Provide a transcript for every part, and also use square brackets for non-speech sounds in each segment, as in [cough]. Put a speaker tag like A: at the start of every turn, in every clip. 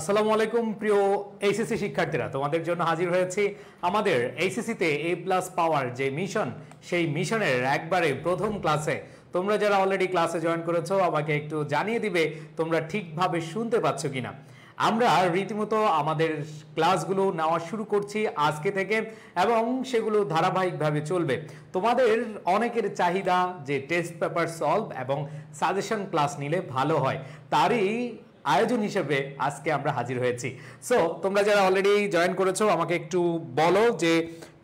A: আসসালামু আলাইকুম প্রিয় এইচএসসি শিক্ষার্থীরা তোমাদের জন্য হাজির হয়েছি আমাদের এইচএসসিতে এ প্লাস পাওয়ার যে মিশন সেই মিশনের একবারে প্রথম ক্লাসে তোমরা যারা অলরেডি ক্লাসে জয়েন করেছো আমাকে একটু জানিয়ে দিবে তোমরা ঠিকভাবে শুনতে পাচ্ছ কিনা আমরা রীতিমতো আমাদের ক্লাসগুলো নেওয়া শুরু করছি আজকে থেকে এবং সেগুলো ধারাবাহিকভাবে চলবে তোমাদের অনেকের চাহিদা যে টেস্ট পেপার সলভ এবং সাজেশন ক্লাস নিলে ভালো হয় তারই আয়োজন হিসেবে আজকে আমরা হাজির হয়েছি সো তোমরা যারা অলরেডি জয়েন করেছো আমাকে একটু বলো যে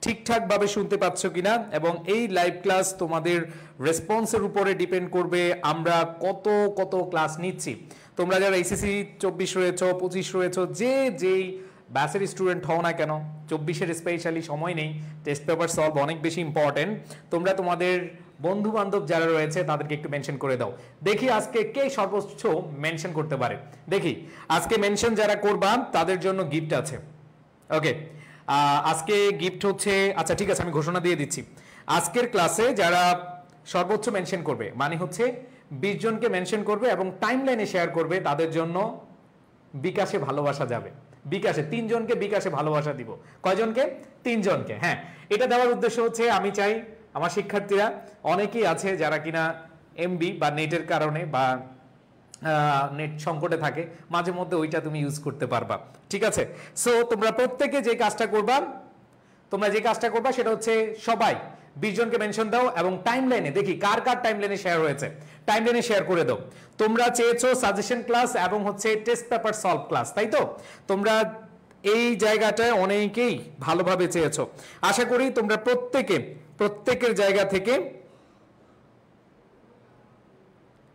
A: ঠিকঠাকভাবে শুনতে পাচ্ছ কিনা এবং এই লাইভ ক্লাস তোমাদের রেসপন্সের উপরে ডিপেন্ড করবে আমরা কত কত ক্লাস নিচ্ছি তোমরা যারা এসএসসি চব্বিশ রয়েছ পঁচিশ রয়েছ যে যেই ব্যাসের স্টুডেন্ট হও না কেন চব্বিশের স্পেশালি সময় নেই টেস্ট পেপার সলভ অনেক বেশি ইম্পর্টেন্ট তোমরা তোমাদের বন্ধু বান্ধব যারা রয়েছে তাদেরকে একটু মেনশন করে দাও দেখি আজকে কে সর্বোচ্চ মেনশন করতে পারে দেখি আজকে মেনশন যারা করবা তাদের জন্য গিফট আছে ওকে আজকে গিফট হচ্ছে আচ্ছা ঠিক আছে আমি ঘোষণা দিয়ে দিচ্ছি আজকের ক্লাসে যারা সর্বোচ্চ মেনশন করবে মানে হচ্ছে বিশ জনকে মেনশন করবে এবং টাইম লাইনে শেয়ার করবে তাদের জন্য বিকাশে ভালোবাসা যাবে বিকাশে তিনজনকে বিকাশে ভালোবাসা দিব কয়জনকে তিনজনকে হ্যাঁ এটা দেওয়ার উদ্দেশ্য হচ্ছে আমি চাই আমার শিক্ষার্থীরা অনেকেই আছে যারা কিনা এমবি বা নেটের কারণে বা নেট সংকটে থাকে মাঝে মধ্যে ওইটা তুমি ইউজ করতে পারবা ঠিক আছে সো তোমরা প্রত্যেকে যে কাজটা করবা তোমরা যে কাজটা করবা সেটা হচ্ছে সবাই বিশ জনকে মেনশন দাও এবং টাইম লাইনে দেখি কার কার টাইম লাইনে শেয়ার হয়েছে টাইম লাইনে শেয়ার করে দাও তোমরা চেয়েছো সাজেশন ক্লাস এবং হচ্ছে টেস্ট পেপার সলভ ক্লাস তাই তো তোমরা এই জায়গাটায় অনেকেই ভালোভাবে চেয়েছো আশা করি তোমরা প্রত্যেকে প্রত্যেকের জায়গা থেকে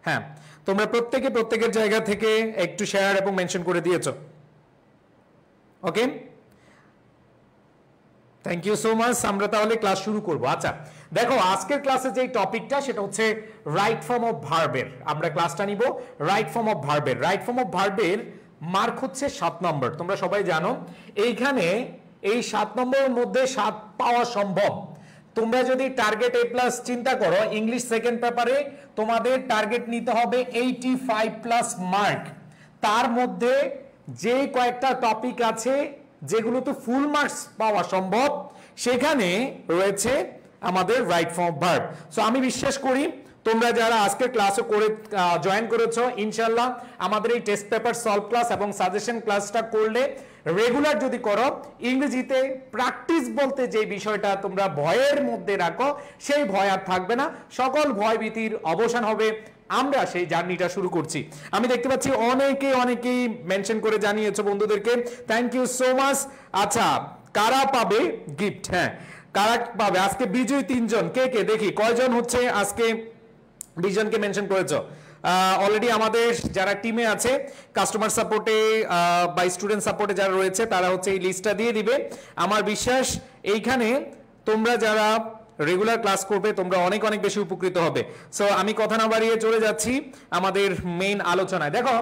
A: হ্যাঁ তোমরা প্রত্যেকে প্রত্যেকের জায়গা থেকে একটু শেয়ার এবং মেনশন করে দিয়েছ okay thank you so much আমরা তাহলে ক্লাস শুরু করব আচ্ছা দেখো আজকের ক্লাসে যে টপিকটা সেটা হচ্ছে রাইট ফর্ম অফ ভার্বের আমরা ক্লাসটা নিব রাইট ফর্ম অফ ভার্বের রাইট ফর্ম অফ ভার্বের মার্ক হচ্ছে সাত নম্বর তোমরা সবাই জানো এইখানে এই সাত নম্বরের মধ্যে সাত পাওয়া সম্ভব তোমরা যদি টার্গেট এ প্লাস চিন্তা করো ইংলিশ সেকেন্ড পেপারে তোমাদের টার্গেট নিতে হবে এইটি ফাইভ প্লাস মার্ক তার মধ্যে যে কয়েকটা টপিক আছে যেগুলো তো ফুল মার্কস পাওয়া সম্ভব সেখানে রয়েছে আমাদের রাইট ফর্ম ভার্ব সো আমি বিশ্বাস করি তোমরা যারা আজকে ক্লাসও করে জয়েন করেছো ইনশাল্লাহ আমাদের এই টেস্ট পেপার সলভ ক্লাস এবং সাজেশন ক্লাসটা করলে রেগুলার যদি করো ইংরেজিতে প্র্যাকটিস বলতে যে বিষয়টা তোমরা ভয়ের মধ্যে রাখো সেই ভয় আর থাকবে না সকল ভয়ভীতির অবসান হবে আমরা সেই জার্নিটা শুরু করছি আমি দেখতে পাচ্ছি অনেকেই অনেকেই মেনশন করে জানিয়েছো বন্ধুদেরকে থ্যাংক ইউ সো মাচ আচ্ছা কারা পাবে গিফট হ্যাঁ কারা পাবে আজকে বিজয় তিনজন কে কে দেখি কয়জন হচ্ছে আজকে বিজয়কে মেনশন করেছো অলরেডি আমাদের যারা টিমে আছে কাস্টমার সাপোর্টে বা স্টুডেন্ট সাপোর্টে যারা রয়েছে তারা হচ্ছে এই লিস্টটা দিয়ে দিবে আমার বিশ্বাস এইখানে তোমরা যারা রেগুলার ক্লাস করবে তোমরা অনেক অনেক বেশি উপকৃত হবে সো আমি কথা না বাড়িয়ে চলে যাচ্ছি আমাদের মেইন আলোচনায় দেখো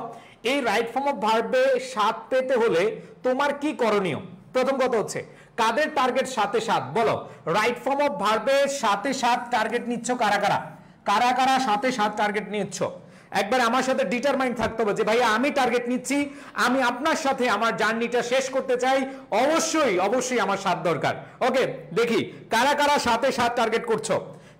A: এই রাইট ফর্ম অফ ভার্বে সাত পেতে হলে তোমার কি করণীয় প্রথম কথা হচ্ছে কাদের টার্গেট সাথে সাত বলো রাইট ফর্ম অফ ভার্বে সাথে সাত টার্গেট নিচ্ছ কারা কারা কারা কারা সাথে সাত টার্গেট নিচ্ছ একবার আমার সাথে ডিটারমাইন্ড থাকতে হবে যে ভাই আমি টার্গেট নিচ্ছি আমি আপনার সাথে আমার জার্নিটা শেষ করতে চাই অবশ্যই অবশ্যই আমার সাথ দরকার ওকে দেখি কারা কারা সাথে সাত টার্গেট করছো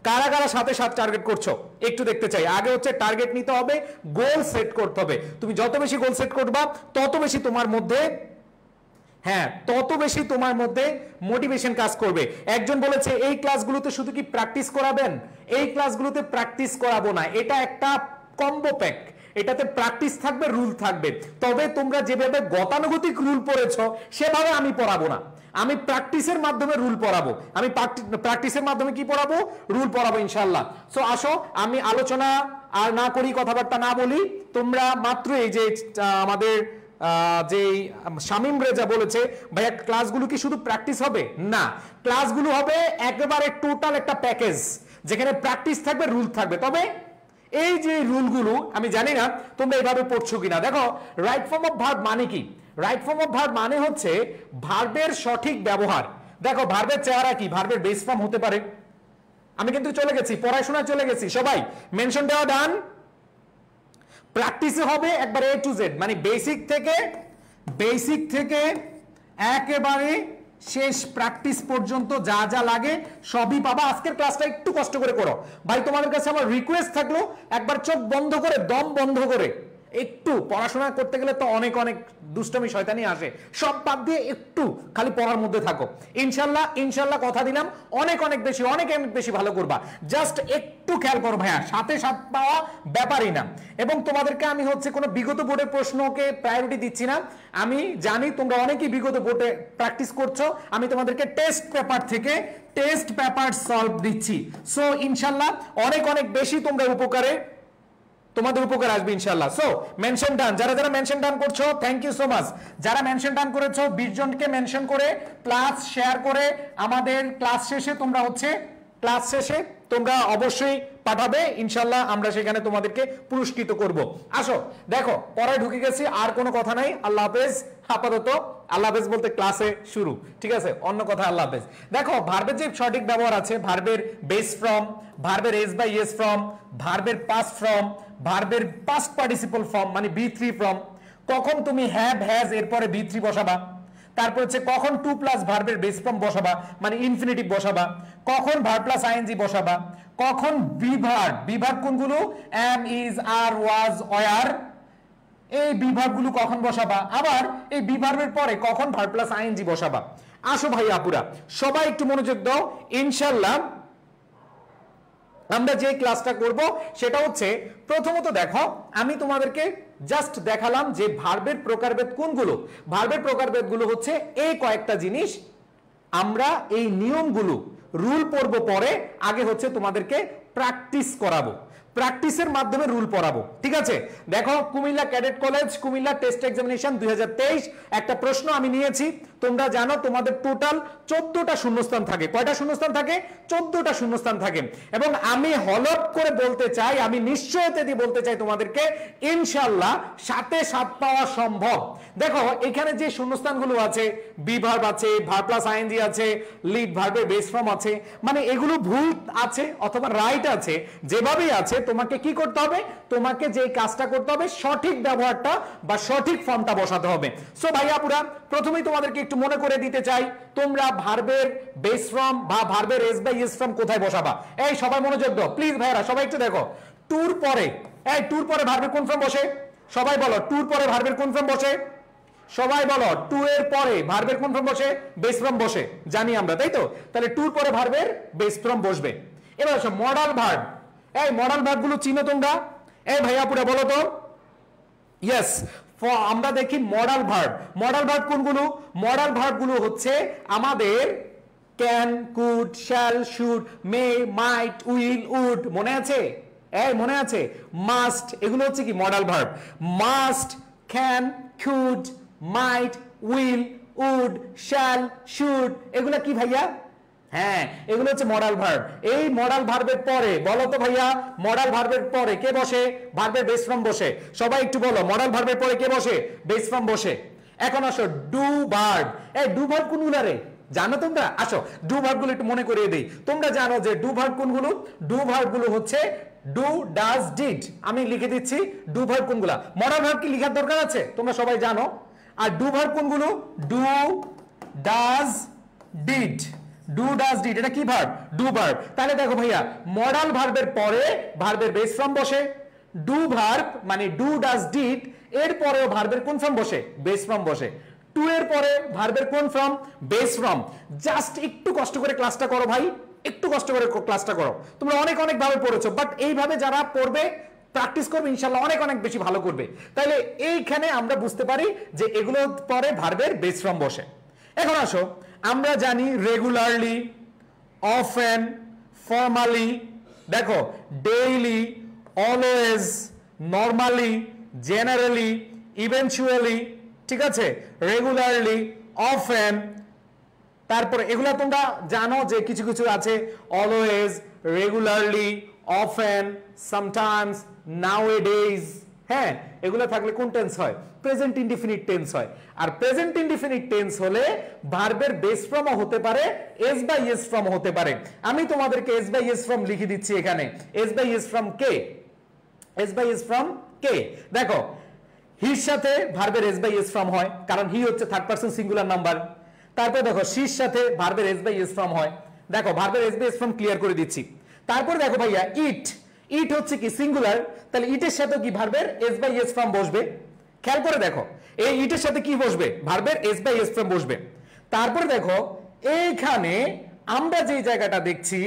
A: কারা কারা সাথে সাথ টার্গেট করছো একটু দেখতে চাই আগে হচ্ছে টার্গেট নিতে হবে গোল সেট করতে হবে তুমি যত বেশি গোল সেট করবা তত বেশি তোমার মধ্যে হ্যাঁ তত বেশি তোমার মধ্যে মোটিভেশন কাজ করবে একজন বলেছে এই ক্লাসগুলোতে শুধু কি প্র্যাকটিস করাবেন এই ক্লাসগুলোতে প্র্যাকটিস করাবো না এটা একটা কম্বো প্যাক এটাতে প্র্যাকটিস থাকবে রুল থাকবে তবে তোমরা যেভাবে গতানুগতিক রুল পড়েছ সেভাবে আমি পড়াবো না আমি প্র্যাকটিসের মাধ্যমে রুল পড়াবো আমি প্র্যাকটিসের মাধ্যমে কি পড়াবো রুল পড়াবো ইনশাল্লাহ সো আসো আমি আলোচনা আর না করি কথাবার্তা না বলি তোমরা মাত্র এই যে আমাদের যে শামিম রেজা বলেছে ভাইয়া ক্লাসগুলো কি শুধু প্র্যাকটিস হবে না ক্লাসগুলো হবে একেবারে টোটাল একটা প্যাকেজ যেখানে প্র্যাকটিস থাকবে রুল থাকবে তবে এই যে রুলগুলো আমি জানি না তোমরা এভাবে পড়ছো কিনা দেখো রাইট ফর্ম অফ ভার্ব মানে কি রাইট ফর্ম অফ ভার্ব মানে হচ্ছে ভার্বের সঠিক ব্যবহার দেখো ভার্বের চেহারা কি ভার্বের বেস ফর্ম হতে পারে আমি কিন্তু চলে গেছি পড়াশোনা চলে গেছি সবাই মেনশন দেওয়া ডান প্র্যাকটিসে হবে একবার এ টু জেড মানে বেসিক থেকে বেসিক থেকে একেবারে শেষ প্র্যাকটিস পর্যন্ত যা যা লাগে সবই পাবা আজকের ক্লাসটা একটু কষ্ট করে করো ভাই তোমাদের কাছে আমার রিকোয়েস্ট থাকলো একবার চোখ বন্ধ করে দম বন্ধ করে একটু পড়াশোনা করতে গেলে তো অনেক অনেক দুষ্টমি শয়তানি আসে সব বাদ দিয়ে একটু খালি পড়ার মধ্যে থাকো ইনশাল্লাহ ইনশাল্লাহ কথা দিলাম অনেক অনেক বেশি অনেক অনেক বেশি ভালো করবা জাস্ট একটু খেয়াল করো ভাইয়া সাথে সাথ পাওয়া ব্যাপারই না এবং তোমাদেরকে আমি হচ্ছে কোনো বিগত বোর্ডের প্রশ্নকে প্রায়োরিটি দিচ্ছি না আমি জানি তোমরা অনেকেই বিগত বোর্ডে প্র্যাকটিস করছো আমি তোমাদেরকে টেস্ট পেপার থেকে টেস্ট পেপার সলভ দিচ্ছি সো ইনশাল্লাহ অনেক অনেক বেশি তোমরা উপকারে তোমাদের উপকার আসবে ইনশাল্লাহ সো মেনশন ডান যারা যারা মেনশন ডান করছো থ্যাংক ইউ সো মাচ যারা মেনশন ডান করেছো বিশ জনকে মেনশন করে ক্লাস শেয়ার করে আমাদের ক্লাস শেষে তোমরা হচ্ছে ক্লাস শেষে তোমরা অবশ্যই পাঠাবে ইনশাল্লাহ আমরা সেখানে তোমাদেরকে পুরস্কৃত করব আসো দেখো পড়ায় ঢুকে গেছি আর কোনো কথা নাই আল্লাহ হাফেজ আপাতত আল্লাহ হাফেজ বলতে ক্লাসে শুরু ঠিক আছে অন্য কথা আল্লাহ হাফেজ দেখো ভার্বের যে সঠিক ব্যবহার আছে ভার্বের বেস ফ্রম ভার্বের এস বাই এস ফ্রম ভার্বের পাস ফ্রম ভার্বের পাস্ট পার্টিসিপল ফর্ম মানে বি থ্রি ফর্ম কখন তুমি হ্যাভ হ্যাজ এরপরে বি থ্রি বসাবা তারপর হচ্ছে কখন টু প্লাস ভার্বের বেস ফর্ম বসাবা মানে ইনফিনিটিভ বসাবা কখন ভার প্লাস আইএনজি বসাবা কখন বিভার বিভার কোনগুলো am is are was were এই বিভাগগুলো কখন বসাবা আবার এই বিভার্বের পরে কখন ভার প্লাস আইএনজি বসাবা আসো ভাই আপুরা সবাই একটু মনোযোগ দাও ইনশাল্লাহ আমরা যে ক্লাসটা করব সেটা হচ্ছে প্রথমত দেখো আমি তোমাদেরকে জাস্ট দেখালাম যে ভার্বের প্রকারভেদ কোনগুলো ভার্বের প্রকারভেদগুলো হচ্ছে এই কয়েকটা জিনিস আমরা এই নিয়মগুলো রুল পড়ব পরে আগে হচ্ছে তোমাদেরকে প্র্যাকটিস করাবো প্র্যাকটিসের মাধ্যমে রুল পড়াবো ঠিক আছে দেখো Comilla cadet college Comilla test examination দুই একটা প্রশ্ন আমি নিয়েছি তোমরা জানো তোমাদের টোটাল চোদ্দটা শূন্যস্থান থাকে কয়টা শূন্যস্থান থাকে চোদ্দটা শূন্যস্থান থাকে এবং আমি হলপ করে বলতে চাই আমি নিশ্চয়তা দিয়ে বলতে চাই তোমাদেরকে ইনশাল্লাহ সাথে সাত পাওয়া সম্ভব দেখো এখানে যে শূন্যস্থানগুলো আছে বিভার্ব আছে ভার প্লাস আইএনজি আছে লিড ভার্বে বেস ফর্ম আছে মানে এগুলো ভুল আছে অথবা রাইট আছে যেভাবেই আছে তোমাকে কি করতে হবে তোমাকে যে কাজটা করতে হবে সঠিক ব্যবহারটা বা সঠিক ফর্মটা বসাতে হবে সো ভাইয়াপুরা প্রথমেই তোমাদেরকে একটু মনে করে দিতে চাই তোমরা ভার্বের বেস ফর্ম বা ভার্বের এস বাই এস ফর্ম কোথায় বসাবা এই সবাই মনোযোগ দাও প্লিজ ভাইরা সবাই একটু দেখো ট্যুর পরে এই ট্যুর পরে ভার্বের কোন ফর্ম বসে সবাই বলো ট্যুর পরে ভার্বের কোন ফর্ম বসে সবাই বলো টু এর পরে ভার্বের কোন ফর্ম বসে বেস ফর্ম বসে জানি আমরা তাই তো তাহলে টুর পরে ভার্বের বেস ফর্ম বসবে এবার আসো মডাল ভার্ব এই মডাল ভার্বগুলো চিনো তোমরা এই ভাইয়া পুরা বলো তো ইয়েস আমরা দেখি মরাল ভার্ব মরাল ভার্ব কোনগুলো মডাল ভার্বগুলো হচ্ছে আমাদের can could shall should may might will would মনে আছে এই মনে আছে মাস্ট এগুলো হচ্ছে কি modal verb must can could might will would shall should এগুলো কি ভাইয়া হ্যাঁ এগুলো হচ্ছে মডাল ভার্ব এই মডাল ভার্বের পরে বলো তো ভাইয়া মডাল ভার্বের পরে কে বসে ভার্বের বেস ফর্ম বসে সবাই একটু বলো মডাল ভার্বের পরে কে বসে বেস ফর্ম বসে এখন আসো ডু ভার্ব এই ডু ভার্ব কোনগুলো রে জানো তোমরা আসো ডু গুলো একটু মনে করিয়ে দেই তোমরা জানো যে ডু ভার্ব কোনগুলো ডু গুলো হচ্ছে ডু ডাজ ডিড আমি লিখে দিচ্ছি ডু ভার্ব কোনগুলা মডাল ভার্ব কি লেখার দরকার আছে তোমরা সবাই জানো আর ডু ভার্ব কোনগুলো do does did do does did এটা কি ভার্ব ডু ভার্ব তাহলে দেখো ভাইয়া মডাল ভার্বের পরে ভার্বের বেস ফর্ম বসে ডু ভার্ব মানে ডু ডাজ ডিড এর পরেও ভার্বের কোন ফর্ম বসে বেস ফর্ম বসে টু এর পরে ভার্বের কোন ফর্ম বেস ফর্ম জাস্ট একটু কষ্ট করে ক্লাসটা করো ভাই একটু কষ্ট করে ক্লাসটা করো তোমরা অনেক অনেক ভাবে পড়েছো বাট এইভাবে যারা পড়বে প্র্যাকটিস করবে ইনশাল্লাহ অনেক অনেক বেশি ভালো করবে তাহলে এইখানে আমরা বুঝতে পারি যে এগুলোর পরে ভার্বের বেস ফর্ম বসে এখন আসো আমরা জানি রেগুলারলি অফেন ফর্মালি দেখো daily always normally generally eventually ঠিক আছে রেগুলারলি অফেন তারপর এগুলো তোমরা জানো যে কিছু কিছু আছে always regularly often sometimes nowadays হ্যাঁ এগুলো থাকলে কোন টেন্স হয় প্রেজেন্ট ইনডিফিনিট টেন্স হয় আর প্রেজেন্ট ইনডিফিনিট টেন্স হলে ভার্বের বেস ফর্মও হতে পারে এস বাই এস ফর্ম হতে পারে আমি তোমাদেরকে এস বাই এস ফর্ম লিখে দিচ্ছি এখানে এস বাই এস ফর্ম কে এস বাই এস ফর্ম কে দেখো হির সাথে ভার্বের এস বাই এস ফর্ম হয় কারণ হি হচ্ছে থার্ড পার্সন সিঙ্গুলার নাম্বার তারপর দেখো শির সাথে ভার্বের এস বাই এস ফর্ম হয় দেখো ভার্বের S by S form clear করে দিচ্ছি তারপর দেখো ভাইয়া ইট ইট হচ্ছে কি সিঙ্গুলার তাহলে ইটের সাথে কি ভার্বের এস বাই এস ফর্ম বসবে খেয়াল করে দেখো এই ইটের সাথে কি বসবে ভার্বের এস বাই এস ফর্ম বসবে তারপরে দেখো এইখানে আমরা যে জায়গাটা দেখছি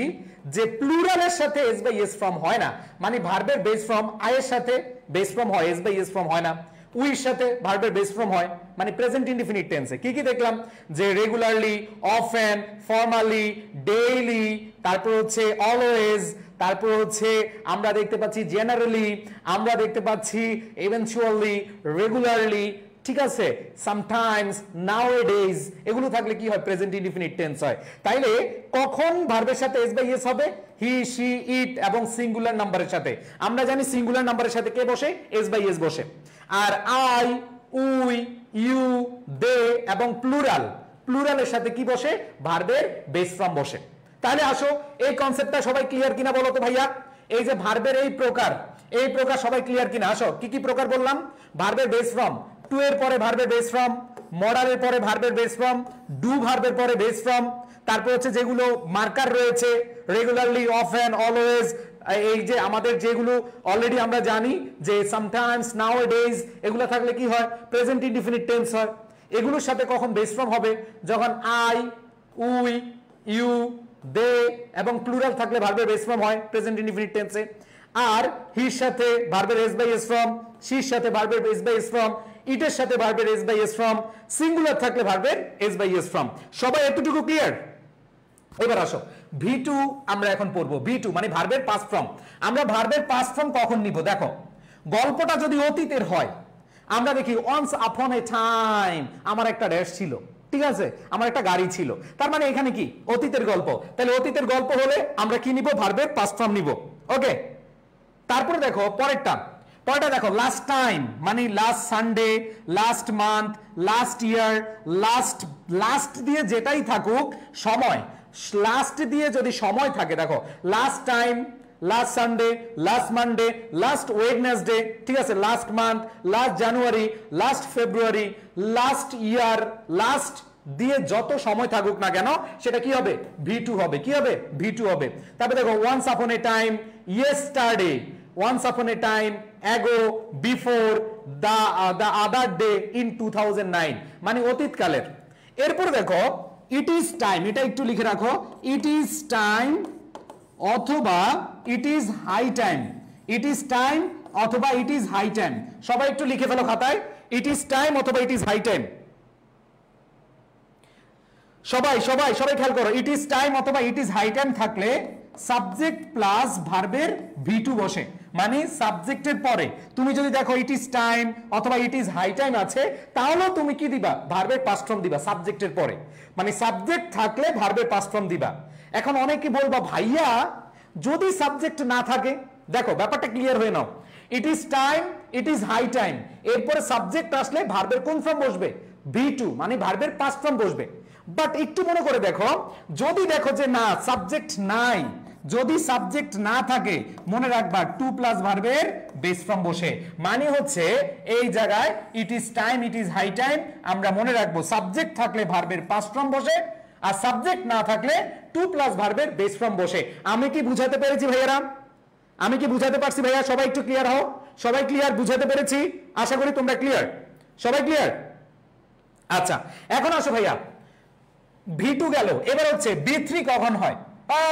A: যে প্লুরালের সাথে এস বাই এস ফর্ম হয় না মানে ভার্বের বেস ফর্ম আয়ের সাথে বেস ফর্ম হয় এস বাই এস ফর্ম হয় না উইর সাথে ভার্বের বেস ফর্ম হয় মানে প্রেজেন্ট ইনডিফিনিট টেন্সে কি কি দেখলাম যে রেগুলারলি অফেন ফর্মালি ডেইলি তারপর হচ্ছে অলওয়েজ তারপর হচ্ছে আমরা দেখতে পাচ্ছি জেনারেলি আমরা দেখতে পাচ্ছি ইভেনচুয়ালি রেগুলারলি ঠিক আছে সামটাইমস নাও এ ডেজ এগুলো থাকলে কি হয় প্রেজেন্ট ইনডিফিনিট টেন্স হয় তাইলে কখন ভার্বের সাথে এস বাই এস হবে হি শি ইট এবং সিঙ্গুলার নাম্বারের সাথে আমরা জানি সিঙ্গুলার নাম্বারের সাথে কে বসে এস বাই এস বসে আর আই উই ইউ দে এবং প্লুরাল প্লুরালের সাথে কি বসে ভার্বের বেস ফর্ম বসে তাহলে আসো এই কনসেপ্টটা সবাই ক্লিয়ার কিনা বলো তো ভাইয়া এই যে ভার্বের এই প্রকার এই প্রকার সবাই ক্লিয়ার কিনা আসো কি কি প্রকার বললাম ভার্বের বেস ফর্ম টু এর পরে ভার্বের বেস ফর্ম মডারের পরে ভার্বের বেস ফর্ম ডু ভার্বের পরে বেস ফর্ম তারপর হচ্ছে যেগুলো মার্কার রয়েছে রেগুলারলি অফ অ্যান্ড অলওয়েজ এই যে আমাদের যেগুলো অলরেডি আমরা জানি যে সামটাইমস নাও ডেজ এগুলো থাকলে কি হয় প্রেজেন্ট ইনডিফিনিট টেন্স হয় এগুলোর সাথে কখন বেস ফর্ম হবে যখন আই উই ইউ দে এবং প্লুরাল থাকলে ভার্বের এস ফর্ম হয় প্রেজেন্ট ইনডিফিনিট টেন্সে আর হির সাথে ভার্বের এস বাই এস ফর্ম শির সাথে ভার্বের এস বাই এস ফর্ম ইটের সাথে ভার্বের S by S form singular থাকলে ভার্বের এস বাই এস ফর্ম সবাই এতটুকু ক্লিয়ার এবার আসো ভি টু আমরা এখন পড়বো ভি টু মানে ভার্বের পাস ফর্ম আমরা ভার্বের পাস ফর্ম কখন নিব দেখো গল্পটা যদি অতীতের হয় আমরা দেখি ওয়ান্স আপন এ টাইম আমার একটা ড্যাশ ছিল ঠিক আছে আমার একটা গাড়ি ছিল তার মানে এখানে কি অতীতের গল্প তাহলে অতীতের গল্প হলে আমরা কি নিবো ভার্বের পাস্ট ফর্ম নিব ওকে তারপরে দেখো পরেরটা পরেরটা দেখো লাস্ট টাইম মানে last Sunday last month last year last last দিয়ে যেটাই থাকুক সময় লাস্ট দিয়ে যদি সময় থাকে দেখো last time last Sunday last Monday last Wednesday ঠিক আছে last month last January last February last year last দিয়ে যত সময় থাকুক না কেন সেটা কি হবে ভি টু হবে কি হবে ভি টু হবে তারপরে দেখো once upon a time yesterday once upon a time ago before the the other day in two মানে অতীতকালের এরপর দেখো ইট ইজ টাইম এটা একটু লিখে রাখো ইট ইজ টাইম অথবা it is high time it is time অথবা ইট ইজ হাই টাইম সবাই একটু লিখে ফেলো খাতায় ইট ইজ টাইম অথবা ইট ইজ হাই টাইম সবাই সবাই সবাই খেয়াল করো ইট ইজ টাইম অথবা ইট ইজ হাই টাইম থাকলে সাবজেক্ট প্লাস ভার্বের ভি টু বসে মানে সাবজেক্টের পরে তুমি যদি দেখো ইট ইজ টাইম অথবা ইট ইজ হাই টাইম আছে তাহলে তুমি কি দিবা ভার্বের পাস্ট ফর্ম দিবা সাবজেক্টের পরে মানে সাবজেক্ট থাকলে ভার্বের পাস্ট ফর্ম দিবা এখন অনেকে বলবো ভাইয়া যদি সাবজেক্ট না থাকে দেখো ব্যাপারটা ক্লিয়ার হয়ে নাও it is time it is high time এরপরে সাবজেক্ট আসলে ভার্বের কোন ফর্ম বসবে ভি টু মানে ভার্বের পাস্ট ফর্ম বসবে বাট একটু মনে করে দেখো যদি দেখো যে না সাবজেক্ট নাই যদি সাবজেক্ট না থাকে মনে রাখবা টু প্লাস ভার্বের বেস ফর্ম বসে মানে হচ্ছে এই জায়গায় it is time it is high time আমরা মনে রাখবো সাবজেক্ট থাকলে ভার্বের পাস্ট ফর্ম বসে আর সাবজেক্ট না থাকলে টু প্লাস ভার্বের বেস ফর্ম বসে আমি কি বুঝাতে পেরেছি ভাইয়ারা আমি কি বুঝাতে পারছি ভাইয়া সবাই একটু ক্লিয়ার হও সবাই ক্লিয়ার বুঝাতে পেরেছি আশা করি তোমরা ক্লিয়ার সবাই ক্লিয়ার আচ্ছা এখন আসো ভাইয়া ভি টু গেল এবার হচ্ছে বি থ্রি কখন হয়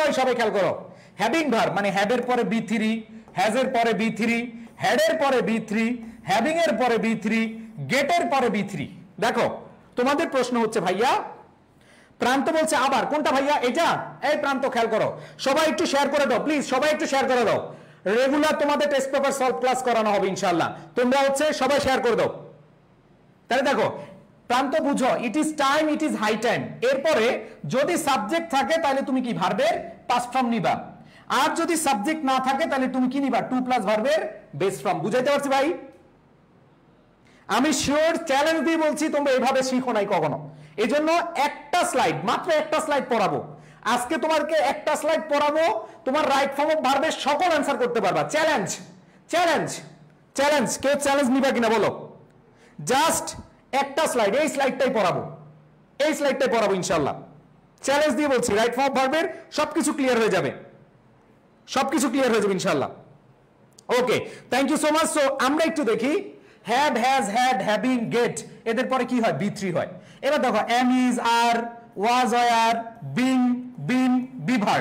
A: ওই সবাই খেয়াল করো হ্যাভিং ভার মানে হ্যাভের পরে বি থ্রি হ্যাজের পরে বি থ্রি হ্যাডের পরে বি থ্রি হ্যাভিং এর পরে বি থ্রি গেটের পরে বি থ্রি দেখো তোমাদের প্রশ্ন হচ্ছে ভাইয়া প্রান্ত বলছে আবার কোনটা ভাইয়া এটা এই প্রান্ত খেয়াল করো সবাই একটু শেয়ার করে দাও প্লিজ সবাই একটু শেয়ার করে দাও রেগুলার তোমাদের টেস্ট পেপার সলভ ক্লাস করানো হবে ইনশাল্লাহ তোমরা হচ্ছে সবাই শেয়ার করে দাও তাহলে দেখো প্রান্ত বুঝো it is time it is high time এরপরে যদি সাবজেক্ট থাকে তাহলে তুমি কি ভার্বের পাস ফর্ম নিবা আর যদি সাবজেক্ট না থাকে তাহলে তুমি কি নিবা টু প্লাস ভার্বের বেস ফর্ম বুঝাইতে পারছি ভাই আমি শিওর চ্যালেঞ্জ দিয়ে বলছি তোমরা এভাবে শিখো নাই কখনো এজন্য একটা স্লাইড মাত্র একটা স্লাইড পড়াবো আজকে তোমাকে একটা স্লাইড পড়াবো তোমার রাইট ফর্ম অফ ভার্বের সকল অ্যান্সার করতে পারবা চ্যালেঞ্জ চ্যালেঞ্জ চ্যালেঞ্জ কেউ চ্যালেঞ্জ নিবা কিনা বলো জাস্ট একটা স্লাইড এই স্লাইডটাই পড়াবো এই স্লাইডটাই পড়াবো ইনশাল্লাহ চ্যালেঞ্জ দিয়ে বলছি রাইট ফর্ম অফ ভার্বের সব কিছু ক্লিয়ার হয়ে যাবে সব কিছু ক্লিয়ার হয়ে যাবে ইনশাল্লাহ okay thank you so much so আমরা একটু দেখি had has had having get এদের পরে কি হয় বি থ্রি হয় এবার দেখো am is are was are being been be verb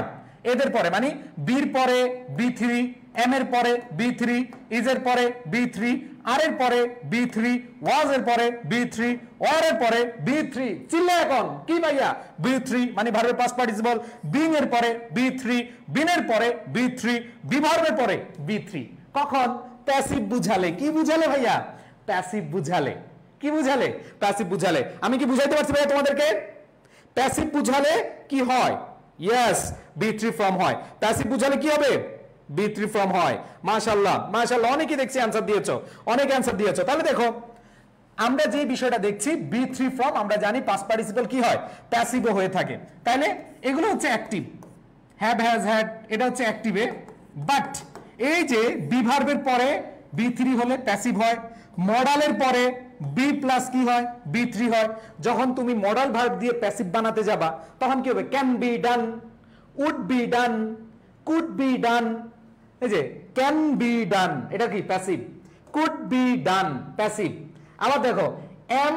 A: এদের পরে মানে বির পরে বি থ্রি এম এর পরে বি থ্রি ইজের পরে বি থ্রি আর এর পরে বি থ্রি ওয়াজ এর পরে বি থ্রি ওয়ার এর পরে বি থ্রি চিল্লা এখন কি ভাইয়া বি থ্রি মানে ভার্বের পাস পার্টিসিপল বিং এর পরে বি থ্রি বিন এর পরে বি থ্রি বি পরে বি থ্রি কখন প্যাসিভ বুঝালে কি বুঝালে ভাইয়া প্যাসিভ বুঝালে কি বুঝালে প্যাসিভ বুঝালে আমি কি বুঝাইতে পারছি ভাই তোমাদেরকে প্যাসিভ বুঝালে কি হয় ইয়েস বিট্রি ফর্ম হয় প্যাসিভ বুঝালে কি হবে বিট্রি ফর্ম হয় মাশাল্লাহ মাশাল্লাহ অনেকে দেখছি অ্যান্সার দিয়েছো অনেক অ্যানসার দিয়েছো তাহলে দেখো আমরা যে বিষয়টা দেখছি বি থ্রি ফর্ম আমরা জানি পাস পার্টিসিপাল কি হয় প্যাসিভও হয়ে থাকে তাহলে এগুলো হচ্ছে অ্যাক্টিভ হ্যাভ হ্যাজ হ্যাড এটা হচ্ছে অ্যাক্টিভে বাট এই যে বিভার্বের পরে বি থ্রি হলে প্যাসিভ হয় মডালের পরে বি প্লাস কি হয় বি থ্রি হয় যখন তুমি মডাল ভার্ব দিয়ে প্যাসিভ বানাতে যাবা তখন কি হবে can be done would be done could be done এই যে ক্যান বি ডান এটা কি passive could be done passive আবার দেখো এম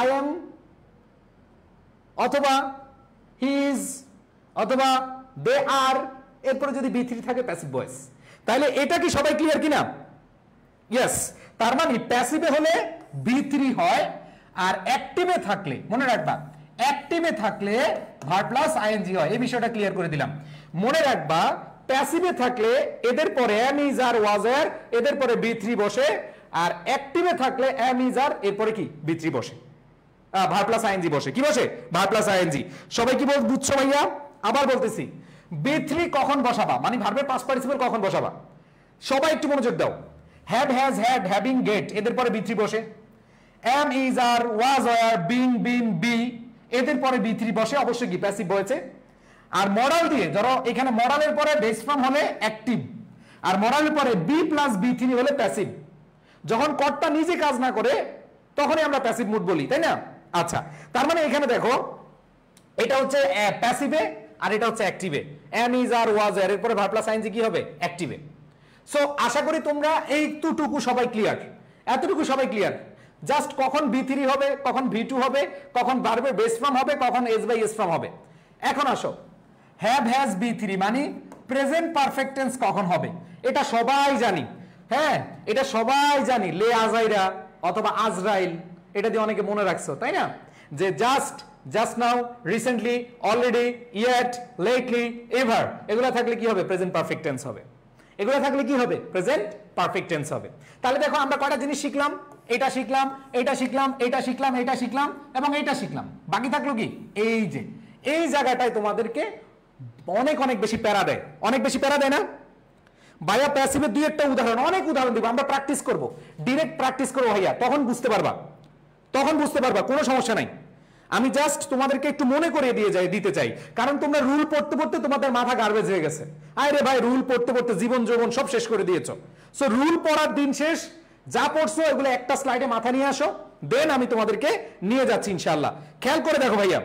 A: আই এম অথবা হি ইজ অথবা দে আর এরপরে যদি বি থ্রি থাকে প্যাসিভ ভয়েস তাহলে এটা কি সবাই ক্লিয়ার কিনা ইয়েস তার মানে প্যাসিভে হলে বি থ্রি হয় আর অ্যাক্টিভে থাকলে মনে রাখবা অ্যাক্টিভে থাকলে ভার প্লাস আইএনজি হয় এই বিষয়টা ক্লিয়ার করে দিলাম মনে রাখবা প্যাসিভে থাকলে এদের পরে এম ইজ আর ওয়াজ এর এদের পরে বি থ্রি বসে আর অ্যাক্টিভে থাকলে এম ইজ আর এরপরে কি বি থ্রি বসে ভার প্লাস আইএনজি বসে কি বসে ভার প্লাস আইএনজি সবাই কি বল বুঝছো ভাইয়া আবার বলতেছি বি থ্রি কখন বসাবা মানে ভার্বের পাস পার্টিসিপেল কখন বসাবা সবাই একটু মনোযোগ দাও had has had having get এদের পরে বি বসে am is are was were being been be এদের পরে বি বসে অবশ্যই কি প্যাসিভ হয়েছে আর মডাল দিয়ে ধরো এখানে মডালের পরে বেস ফর্ম হলে অ্যাক্টিভ আর মডালের পরে বি প্লাস বি থ্রি হলে প্যাসিভ যখন কর্তা নিজে কাজ না করে তখনই আমরা প্যাসিভ মুড বলি তাই না আচ্ছা তার মানে এখানে দেখো এটা হচ্ছে প্যাসিভে আর এটা হচ্ছে অ্যাক্টিভে এম ইজ আর ওয়াজ এর পরে ভার প্লাস সাইন কি হবে অ্যাক্টিভে সো আশা করি তোমরা এইটুকু সবাই ক্লিয়ার এতটুকু সবাই ক্লিয়ার জাস্ট কখন বি থ্রি হবে কখন ভি টু হবে কখন বাড়বে বেস ফর্ম হবে কখন এস বাই এস ফর্ম হবে এখন আসো হ্যাভ হ্যাজ বি থ্রি মানে প্রেজেন্ট পারফেক্টেন্স কখন হবে এটা সবাই জানি হ্যাঁ এটা সবাই জানি লে আজাইরা অথবা আজরাইল এটা দিয়ে অনেকে মনে রাখছো তাই না যে just just now recently already yet lately ever এগুলো থাকলে কি হবে প্রেজেন্ট পারফেক্টেন্স হবে এগুলো থাকলে কি হবে প্রেজেন্ট পারফেক্ট টেন্স হবে তাহলে দেখো আমরা কটা জিনিস শিখলাম এটা শিখলাম এটা শিখলাম এটা শিখলাম এটা শিখলাম এবং এইটা শিখলাম বাকি থাকলো কি এই যে এই জায়গাটায় তোমাদেরকে অনেক অনেক বেশি প্যারা দেয় অনেক বেশি প্যারা দেয় না বায়া প্যাসিভের দুই একটা উদাহরণ অনেক উদাহরণ দেবো আমরা প্র্যাকটিস করব ডিরেক্ট প্র্যাকটিস করবো ভাইয়া তখন বুঝতে পারবা তখন বুঝতে পারবা কোনো সমস্যা নাই আমি জাস্ট তোমাদেরকে একটু মনে করে দিয়ে যাই দিতে চাই কারণ তোমরা রুল পড়তে পড়তে তোমাদের মাথা গার্বেজ হয়ে গেছে আরে ভাই রুল পড়তে পড়তে জীবন যৌবন সব শেষ করে দিয়েছ সো রুল পড়ার দিন শেষ যা পড়ছো এগুলো একটা স্লাইডে মাথা নিয়ে আসো দেন আমি তোমাদেরকে নিয়ে যাচ্ছি ইনশাল্লাহ খেয়াল করে দেখো ভাইয়া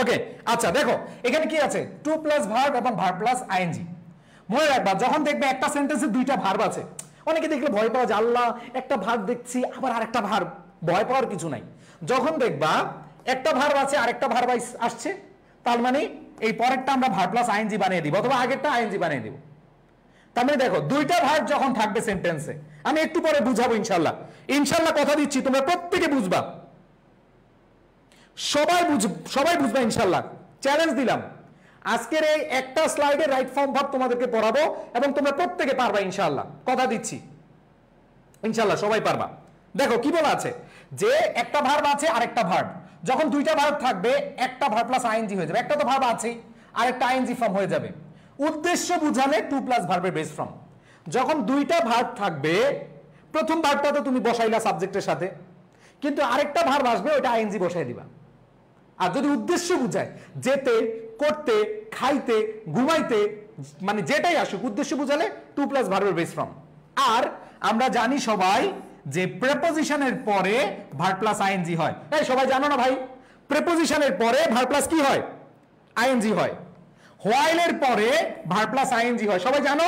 A: ওকে আচ্ছা দেখো এখানে কি আছে টু প্লাস ভার্ব এবং ভার্ব প্লাস আইএনজি মনে রাখবা যখন দেখবে একটা সেন্টেন্সে দুইটা ভার্ব আছে অনেকে দেখলে ভয় পাওয়া যে আল্লাহ একটা ভার দেখছি আবার আরেকটা ভার ভয় পাওয়ার কিছু নাই যখন দেখবা একটা ভার আছে আর ভার ভার্ব আসছে তার মানে এই পরেরটা আমরা ভার প্লাস আইনজি বানিয়ে দিব অথবা আগেরটা আইনজি বানিয়ে দিব তার মানে দেখো দুইটা ভার যখন থাকবে সেন্টেন্সে আমি একটু পরে বুঝাবো ইনশাল্লাহ ইনশাল্লাহ কথা দিচ্ছি তোমরা প্রত্যেকে বুঝবা সবাই বুঝ সবাই বুঝবা ইনশাল্লাহ চ্যালেঞ্জ দিলাম আজকের এই একটা স্লাইডে রাইট ফর্ম ভাব তোমাদেরকে পড়াবো এবং তোমরা প্রত্যেকে পারবা ইনশাল্লাহ কথা দিচ্ছি ইনশাল্লাহ সবাই পারবা দেখো কি বলা আছে যে একটা ভার্ব আছে আরেকটা ভার্ব যখন দুইটা ভার্ব থাকবে একটা ভার্ব প্লাস আইএনজি হয়ে যাবে একটা তো ভার্ব আছেই আরেকটা আইএনজি ফর্ম হয়ে যাবে উদ্দেশ্য বুঝালে টু প্লাস ভার্বের বেস ফর্ম যখন দুইটা ভার্ব থাকবে প্রথম ভার্বটা তো তুমি বসাইলা সাবজেক্টের সাথে কিন্তু আরেকটা ভার্ব আসবে ওটা আইএনজি বসাই দিবা আর যদি উদ্দেশ্য বুঝায় যেতে করতে খাইতে ঘুমাইতে মানে যেটাই আসুক উদ্দেশ্য বুঝালে টু প্লাস ভার্বের বেস ফ্রম আর আমরা জানি সবাই যে প্রেপোজিশনের পরে ভার প্লাস আইএনজি হয় এই সবাই জানো না ভাই প্রেপোজিশনের পরে ভার প্লাস কি হয় আইএনজি হয় হোয়াইলের পরে ভার প্লাস আইএনজি হয় সবাই জানো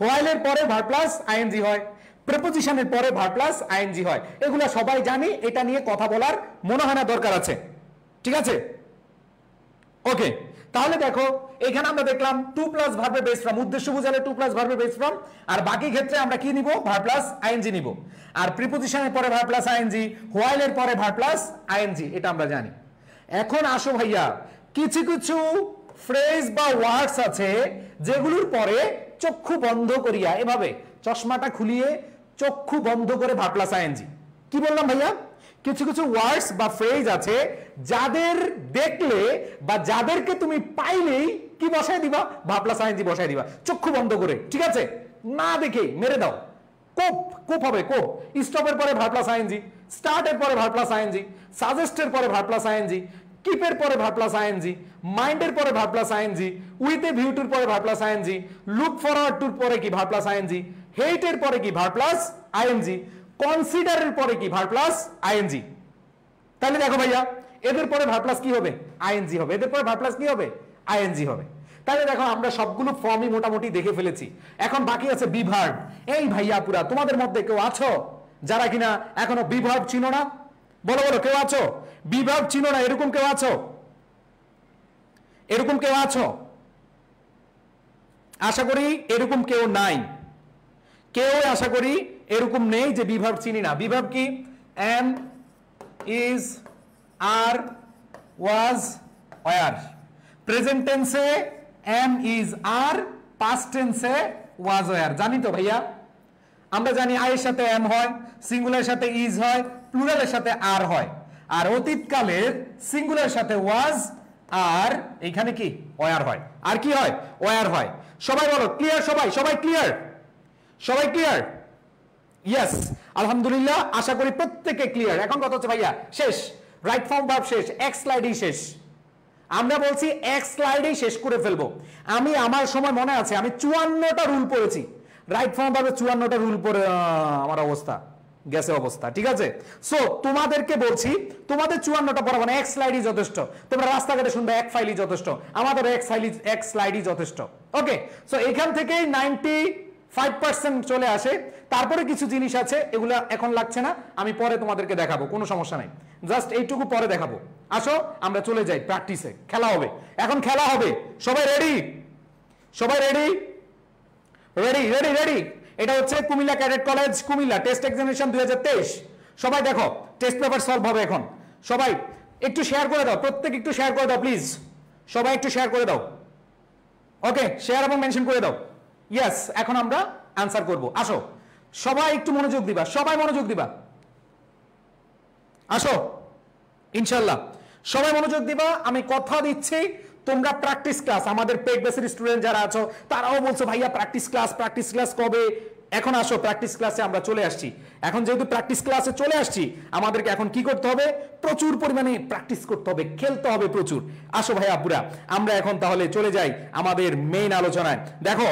A: হোয়াইলের পরে ভার প্লাস আইএনজি হয় প্রেপোজিশনের পরে ভার প্লাস আইএনজি হয় এগুলো সবাই জানি এটা নিয়ে কথা বলার মনে হয় না দরকার আছে ঠিক আছে ওকে তাহলে দেখো এখানে আমরা দেখলাম টু প্লাস ভার্বে বেস ফ্রম উদ্দেশ্য বুঝালে টু প্লাস ভার্বে বেস ফ্রম আর বাকি ক্ষেত্রে আমরা কি নিব ভার প্লাস আইএনজি নিব আর প্রিপোজিশনের পরে ভার প্লাস আইএনজি এর পরে ভার প্লাস আইএনজি এটা আমরা জানি এখন আসো ভাইয়া কিছু কিছু ফ্রেজ বা ওয়ার্ডস আছে যেগুলোর পরে চক্ষু বন্ধ করিয়া এভাবে চশমাটা খুলিয়ে চক্ষু বন্ধ করে ভার প্লাস আইএনজি কি বললাম ভাইয়া কিছু কিছু ওয়ার্ডস বা ফ্রেজ আছে যাদের দেখলে বা যাদেরকে তুমি পাইলেই কি বসায় দিবা ভাবলা সাইনজি বসায় দিবা চক্ষু বন্ধ করে ঠিক আছে না দেখে মেরে দাও কোপ কোপ হবে কোপ স্টপের পরে ভাবলা সাইনজি স্টার্টের পরে ভাবলা সাইনজি সাজেস্টের পরে ভাবলা সাইনজি কিপের পরে ভাবলা প্লাস মাইন্ডের পরে ভাবলা প্লাস উইথ এ ভিউ টুর পরে ভাবলা প্লাস লুক ফরওয়ার্ড টুর পরে কি ভাবলা প্লাস হেইটের পরে কি ভাবলাস আইএনজি কনসিডারের পরে কি ভার প্লাস আইএনজি তাহলে দেখো ভাইয়া এদের পরে ভার প্লাস কি হবে আইএনজি হবে এদের পরে ভার প্লাস কি হবে আইএনজি হবে তাহলে দেখো আমরা সবগুলো ফর্মই মোটামুটি দেখে ফেলেছি এখন বাকি আছে বিভার্ব এই ভাইয়া পুরা তোমাদের মধ্যে কেউ আছো যারা কিনা এখনো বিভার্ব চিনো না বলো বলো কেউ আছো বিভার্ব চিনো না এরকম কেউ আছো এরকম কেউ আছো আশা করি এরকম কেউ নাই কেউ আশা করি এরকম নেই যে বিভাব চিনি না বিভাব কি am is are was were present টেন্সে এম ইজ আর পাস্ট টেন্সে ওয়াজ ওয়ার জানি তো ভাইয়া আমরা জানি আয়ের সাথে এম হয় সিঙ্গুলার সাথে ইজ হয় প্লুরালের সাথে আর হয় আর অতীতকালের সিঙ্গুলার সাথে ওয়াজ আর এখানে কি ওয়ার হয় আর কি হয় ওয়ার হয় সবাই বলো ক্লিয়ার সবাই সবাই ক্লিয়ার সবাই ক্লিয়ার ইয়েস আলহামদুলিল্লাহ আশা করি প্রত্যেকে ক্লিয়ার এখন কথা হচ্ছে ভাইয়া শেষ রাইট ফর্ম ভাব শেষ এক স্লাইডই শেষ আমরা বলছি এক স্লাইডেই শেষ করে ফেলবো আমি আমার সময় মনে আছে আমি চুয়ান্নটা রুল পড়েছি রাইট ফর্ম ভাবে চুয়ান্নটা রুল পড়ে আমার অবস্থা গ্যাসে অবস্থা ঠিক আছে সো তোমাদেরকে বলছি তোমাদের চুয়ান্নটা পড়াবো না মানে এক স্লাইডই যথেষ্ট তোমরা রাস্তাঘাটে শুনবে এক ফাইলই যথেষ্ট আমাদের এক ফাইলই এক স্লাইডই যথেষ্ট ওকে সো এখান থেকেই নাইনটি ফাইভ পার্সেন্ট চলে আসে তারপরে কিছু জিনিস আছে এগুলো এখন লাগছে না আমি পরে তোমাদেরকে দেখাবো কোনো সমস্যা নাই জাস্ট এইটুকু পরে দেখাবো আসো আমরা চলে যাই প্র্যাকটিসে খেলা হবে এখন খেলা হবে সবাই রেডি সবাই রেডি
B: রেডি রেডি রেডি
A: এটা হচ্ছে Comilla cadet college Comilla test examination দুই সবাই দেখো টেস্ট পেপার সলভ হবে এখন সবাই একটু শেয়ার করে দাও প্রত্যেক একটু শেয়ার করে দাও প্লিজ সবাই একটু শেয়ার করে দাও ওকে শেয়ার এবং মেনশন করে দাও ইয়াস এখন আমরা অ্যান্সার করব আসো সবাই একটু মনোযোগ দিবা সবাই মনোযোগ দিবা আসো ইনশাল্লাহ সবাই মনোযোগ দিবা আমি কথা দিচ্ছি তোমরা প্র্যাকটিস ক্লাস আমাদের পেট বেসের স্টুডেন্ট যারা আছো তারাও বলছো ভাইয়া প্র্যাকটিস ক্লাস প্র্যাকটিস ক্লাস কবে এখন আসো প্র্যাকটিস ক্লাসে আমরা চলে আসছি এখন যেহেতু প্র্যাকটিস ক্লাসে চলে আসছি আমাদেরকে এখন কি করতে হবে প্রচুর পরিমাণে প্র্যাকটিস করতে হবে খেলতে হবে প্রচুর আসো ভাই আপুরা আমরা এখন তাহলে চলে যাই আমাদের মেইন আলোচনায় দেখো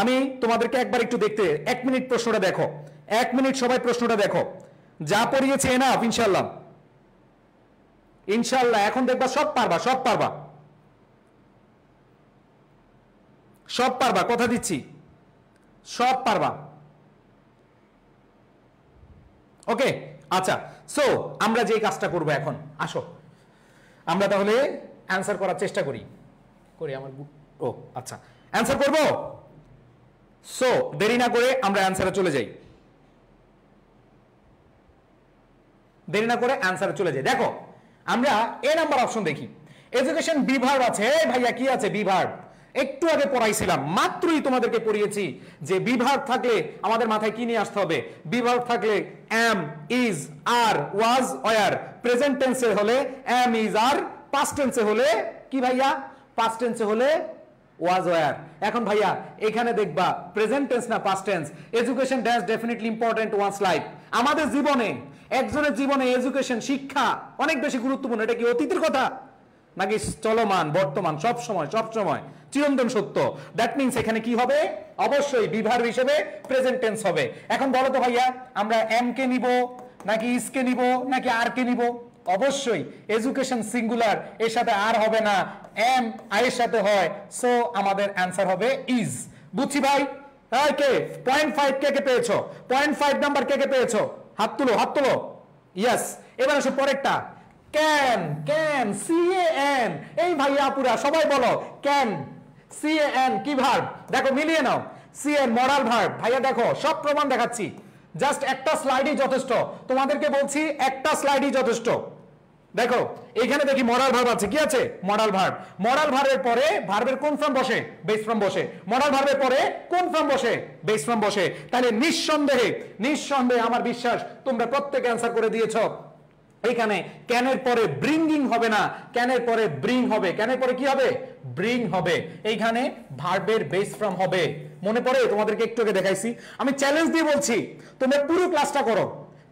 A: আমি তোমাদেরকে একবার একটু দেখতে এক মিনিট প্রশ্নটা দেখো এক মিনিট সবাই প্রশ্নটা দেখো যা পড়িয়েছে না ইনশাল্লাহ ইনশাল্লাহ এখন দেখবা সব পারবা সব পারবা সব পারবা কথা দিচ্ছি সব পারবা ওকে আচ্ছা সো আমরা যে কাজটা করব এখন আসো আমরা তাহলে অ্যান্সার করার চেষ্টা করি করি আমার ও আচ্ছা অ্যান্সার করব সো দেরি না করে আমরা অ্যান্সারে চলে যাই দেরি না করে অ্যান্সারে চলে যাই দেখো আমরা এ নাম্বার অপশন দেখি এডুকেশন বিভার্ব আছে ভাইয়া কি আছে বিভার্ব একটু আগে পড়াইছিলাম মাত্রই তোমাদেরকে পড়িয়েছি যে বিভাগ থাকলে আমাদের মাথায় কি নিয়ে আসতে হবে বিভাগ থাকলে am is are was were present টেন্সে হলে এম ইজ আর পাস্ট টেন্সে হলে কি ভাইয়া পাস্ট টেন্সে হলে ওয়াজ ওয়ার এখন ভাইয়া এখানে দেখবা প্রেজেন্ট টেন্স না past tense education dash definitely important one's life আমাদের জীবনে একজনের জীবনে এডুকেশন শিক্ষা অনেক বেশি গুরুত্বপূর্ণ এটা কি অতীতের কথা নাকি চলমান বর্তমান সব সময় সব সময় চিরন্তন সত্য দ্যাট মিনস এখানে কি হবে অবশ্যই বিভার হিসেবে প্রেজেন্ট টেন্স হবে এখন বলো তো ভাইয়া আমরা এম কে নিব নাকি ইস কে নিব নাকি আর কে নিব অবশ্যই এডুকেশন সিঙ্গুলার এর সাথে আর হবে না এম এর সাথে হয় সো আমাদের অ্যান্সার হবে ইজ বুঝছি ভাই হ্যাঁ কে পয়েন্ট ফাইভ কে কে পেয়েছো পয়েন্ট ফাইভ নাম্বার কে কে পেয়েছো হাত তুলো হাত তুলো ইয়াস এবার আসো পরেরটা ক্যান ক্যান সি এন এই ভাইয়া আপুরা সবাই বলো ক্যান সি এন কি ভার্ব দেখো মিলিয়ে নাও সি এন মরাল ভার্ব ভাইয়া দেখো সব প্রমাণ দেখাচ্ছি জাস্ট একটা স্লাইডই যথেষ্ট তোমাদেরকে বলছি একটা স্লাইডই যথেষ্ট দেখো এখানে দেখি মরাল ভার্ব আছে কি আছে মরাল ভার্ব মরাল ভার্বের পরে ভার্বের কোন ফর্ম বসে বেস ফর্ম বসে মরাল ভার্বের পরে কোন ফর্ম বসে বেস ফর্ম বসে তাহলে নিঃসন্দেহে নিঃসন্দেহে আমার বিশ্বাস তোমরা প্রত্যেকে অ্যান্সার করে দিয়েছো এখানে ক্যানের পরে ব্রিঙ্গিং হবে না ক্যানের পরে ব্রিং হবে ক্যানের পরে কি হবে ব্রিং হবে এইখানে ভার্বের বেস ফ্রম হবে মনে পড়ে তোমাদেরকে একটু আগে দেখাইছি আমি চ্যালেঞ্জ দিয়ে বলছি তোমরা পুরো ক্লাসটা করো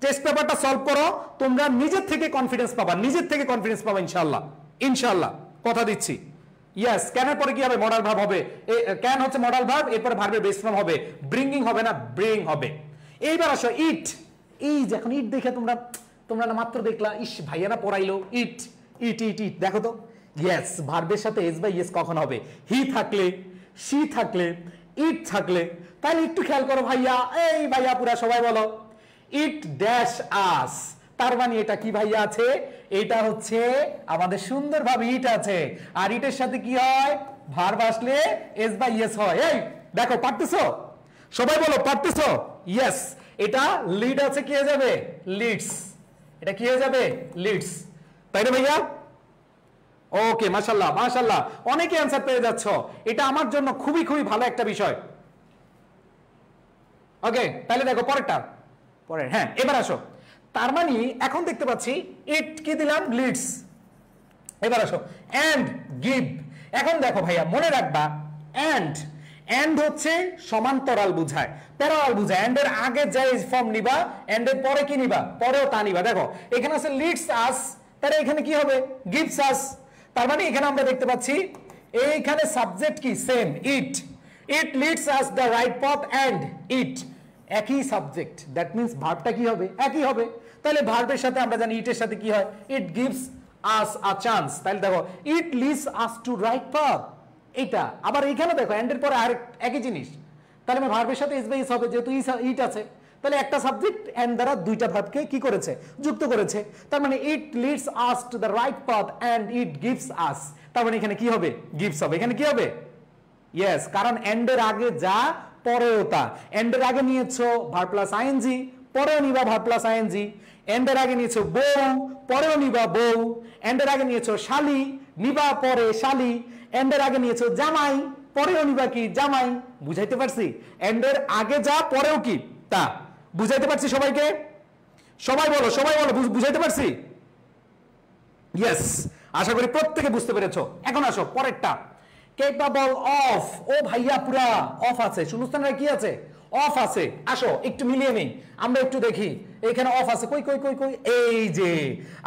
A: টেস্ট পেপারটা সলভ করো তোমরা নিজের থেকে কনফিডেন্স পাবা নিজের থেকে কনফিডেন্স পাবা ইনশাল্লাহ ইনশাল্লাহ কথা দিচ্ছি ইয়াস ক্যানের পরে কি হবে মডাল ভাব হবে ক্যান হচ্ছে মডাল ভাব এরপরে ভার্বের বেস ফ্রম হবে ব্রিঙ্গিং হবে না ব্রিং হবে এইবার আসো ইট এই এখন ইট দেখে তোমরা তোমরা না মাত্র দেখলা ইস ভাইয়ারা পড়াইলো ইট ইট ইট ইট দেখো তো ইয়েস ভার্বের সাথে এস বাই ইয়েস কখন হবে হি থাকলে সি থাকলে ইট থাকলে তাহলে একটু খেয়াল করো ভাইয়া এই ভাইয়া পুরা সবাই বলো ইট ড্যাশ আস তার মানে এটা কি ভাইয়া আছে এটা হচ্ছে আমাদের সুন্দরভাবে ইট আছে আর ইটের সাথে কি হয় ভার্ব আসলে এস বাই ইয়েস হয় এই দেখো পারতেছো সবাই বলো পারতেছো ইয়েস এটা লিড আছে কে যাবে লিডস এটা কি হয়ে যাবে লিডস তাই না ভাইয়া ওকে মাসাল্লাহ মাসাল্লাহ অনেকে অ্যান্সার পেয়ে যাচ্ছ এটা আমার জন্য খুবই খুবই ভালো একটা বিষয় ওকে তাহলে দেখো পরেরটা পরের হ্যাঁ এবার আসো তার মানে এখন দেখতে পাচ্ছি ইট কি দিলাম লিডস এবার আসো অ্যান্ড গিভ এখন দেখো ভাইয়া মনে রাখবা অ্যান্ড এন্ড হচ্ছে সমান্তরাল বুঝায় প্যারাল বুঝায় অ্যান্ডের আগে যে ফর্ম নিবা অ্যান্ডের পরে কি নিবা পরেও তা নিবা দেখো এখানে আছে লিডস আস তাহলে এখানে কি হবে গিভস আস তার মানে এখানে আমরা দেখতে পাচ্ছি এইখানে সাবজেক্ট কি same it it leads us the right পথ এন্ড ইট একই সাবজেক্ট দ্যাট মিনস ভার্বটা কি হবে একই হবে তাহলে ভার্বের সাথে আমরা জানি ইটের সাথে কি হয় ইট গিভস আস আ চান্স তাহলে দেখো it leads us to right পথ এইটা আবার এইখানে দেখো অ্যান্ডের পরে আর একই জিনিস তাহলে আমার ভার্বের সাথে ইস বাইস হবে যেহেতু ইস ইট আছে তাহলে একটা সাবজেক্ট অ্যান্ড দ্বারা দুইটা ভার্বকে কি করেছে যুক্ত করেছে তার মানে it leads us to the right পথ অ্যান্ড ইট গিভস আস তার মানে এখানে কি হবে গিভস হবে এখানে কি হবে ইয়েস কারণ এন্ডের আগে যা পরেও তা এন্ডের আগে নিয়েছো ভার প্লাস আইএনজি পরেও নিবা ভার প্লাস আইএনজি এন্ডের আগে নিয়েছো বউ পরেও নিবা বউ এন্ডের আগে নিয়েছো শালি নিবা পরে শালি এন্ডের আগে নিয়েছো জামাই পরেও নিবা কি জামাই বুঝাইতে পারছি এন্ডের আগে যা পরেও কি তা বুঝাইতে পারছি সবাইকে সবাই বলো সবাই বলো বুঝাইতে পারছি ইয়েস আশা করি প্রত্যেকে বুঝতে পেরেছো এখন আসো পরেরটা কেপাবল অফ ও ভাইয়া পুরা অফ আছে শূন্যস্থানরা কি আছে অফ আছে আসো একটু মিলিয়ে নেই আমরা একটু দেখি এখানে অফ আছে কই কই কই কই এই যে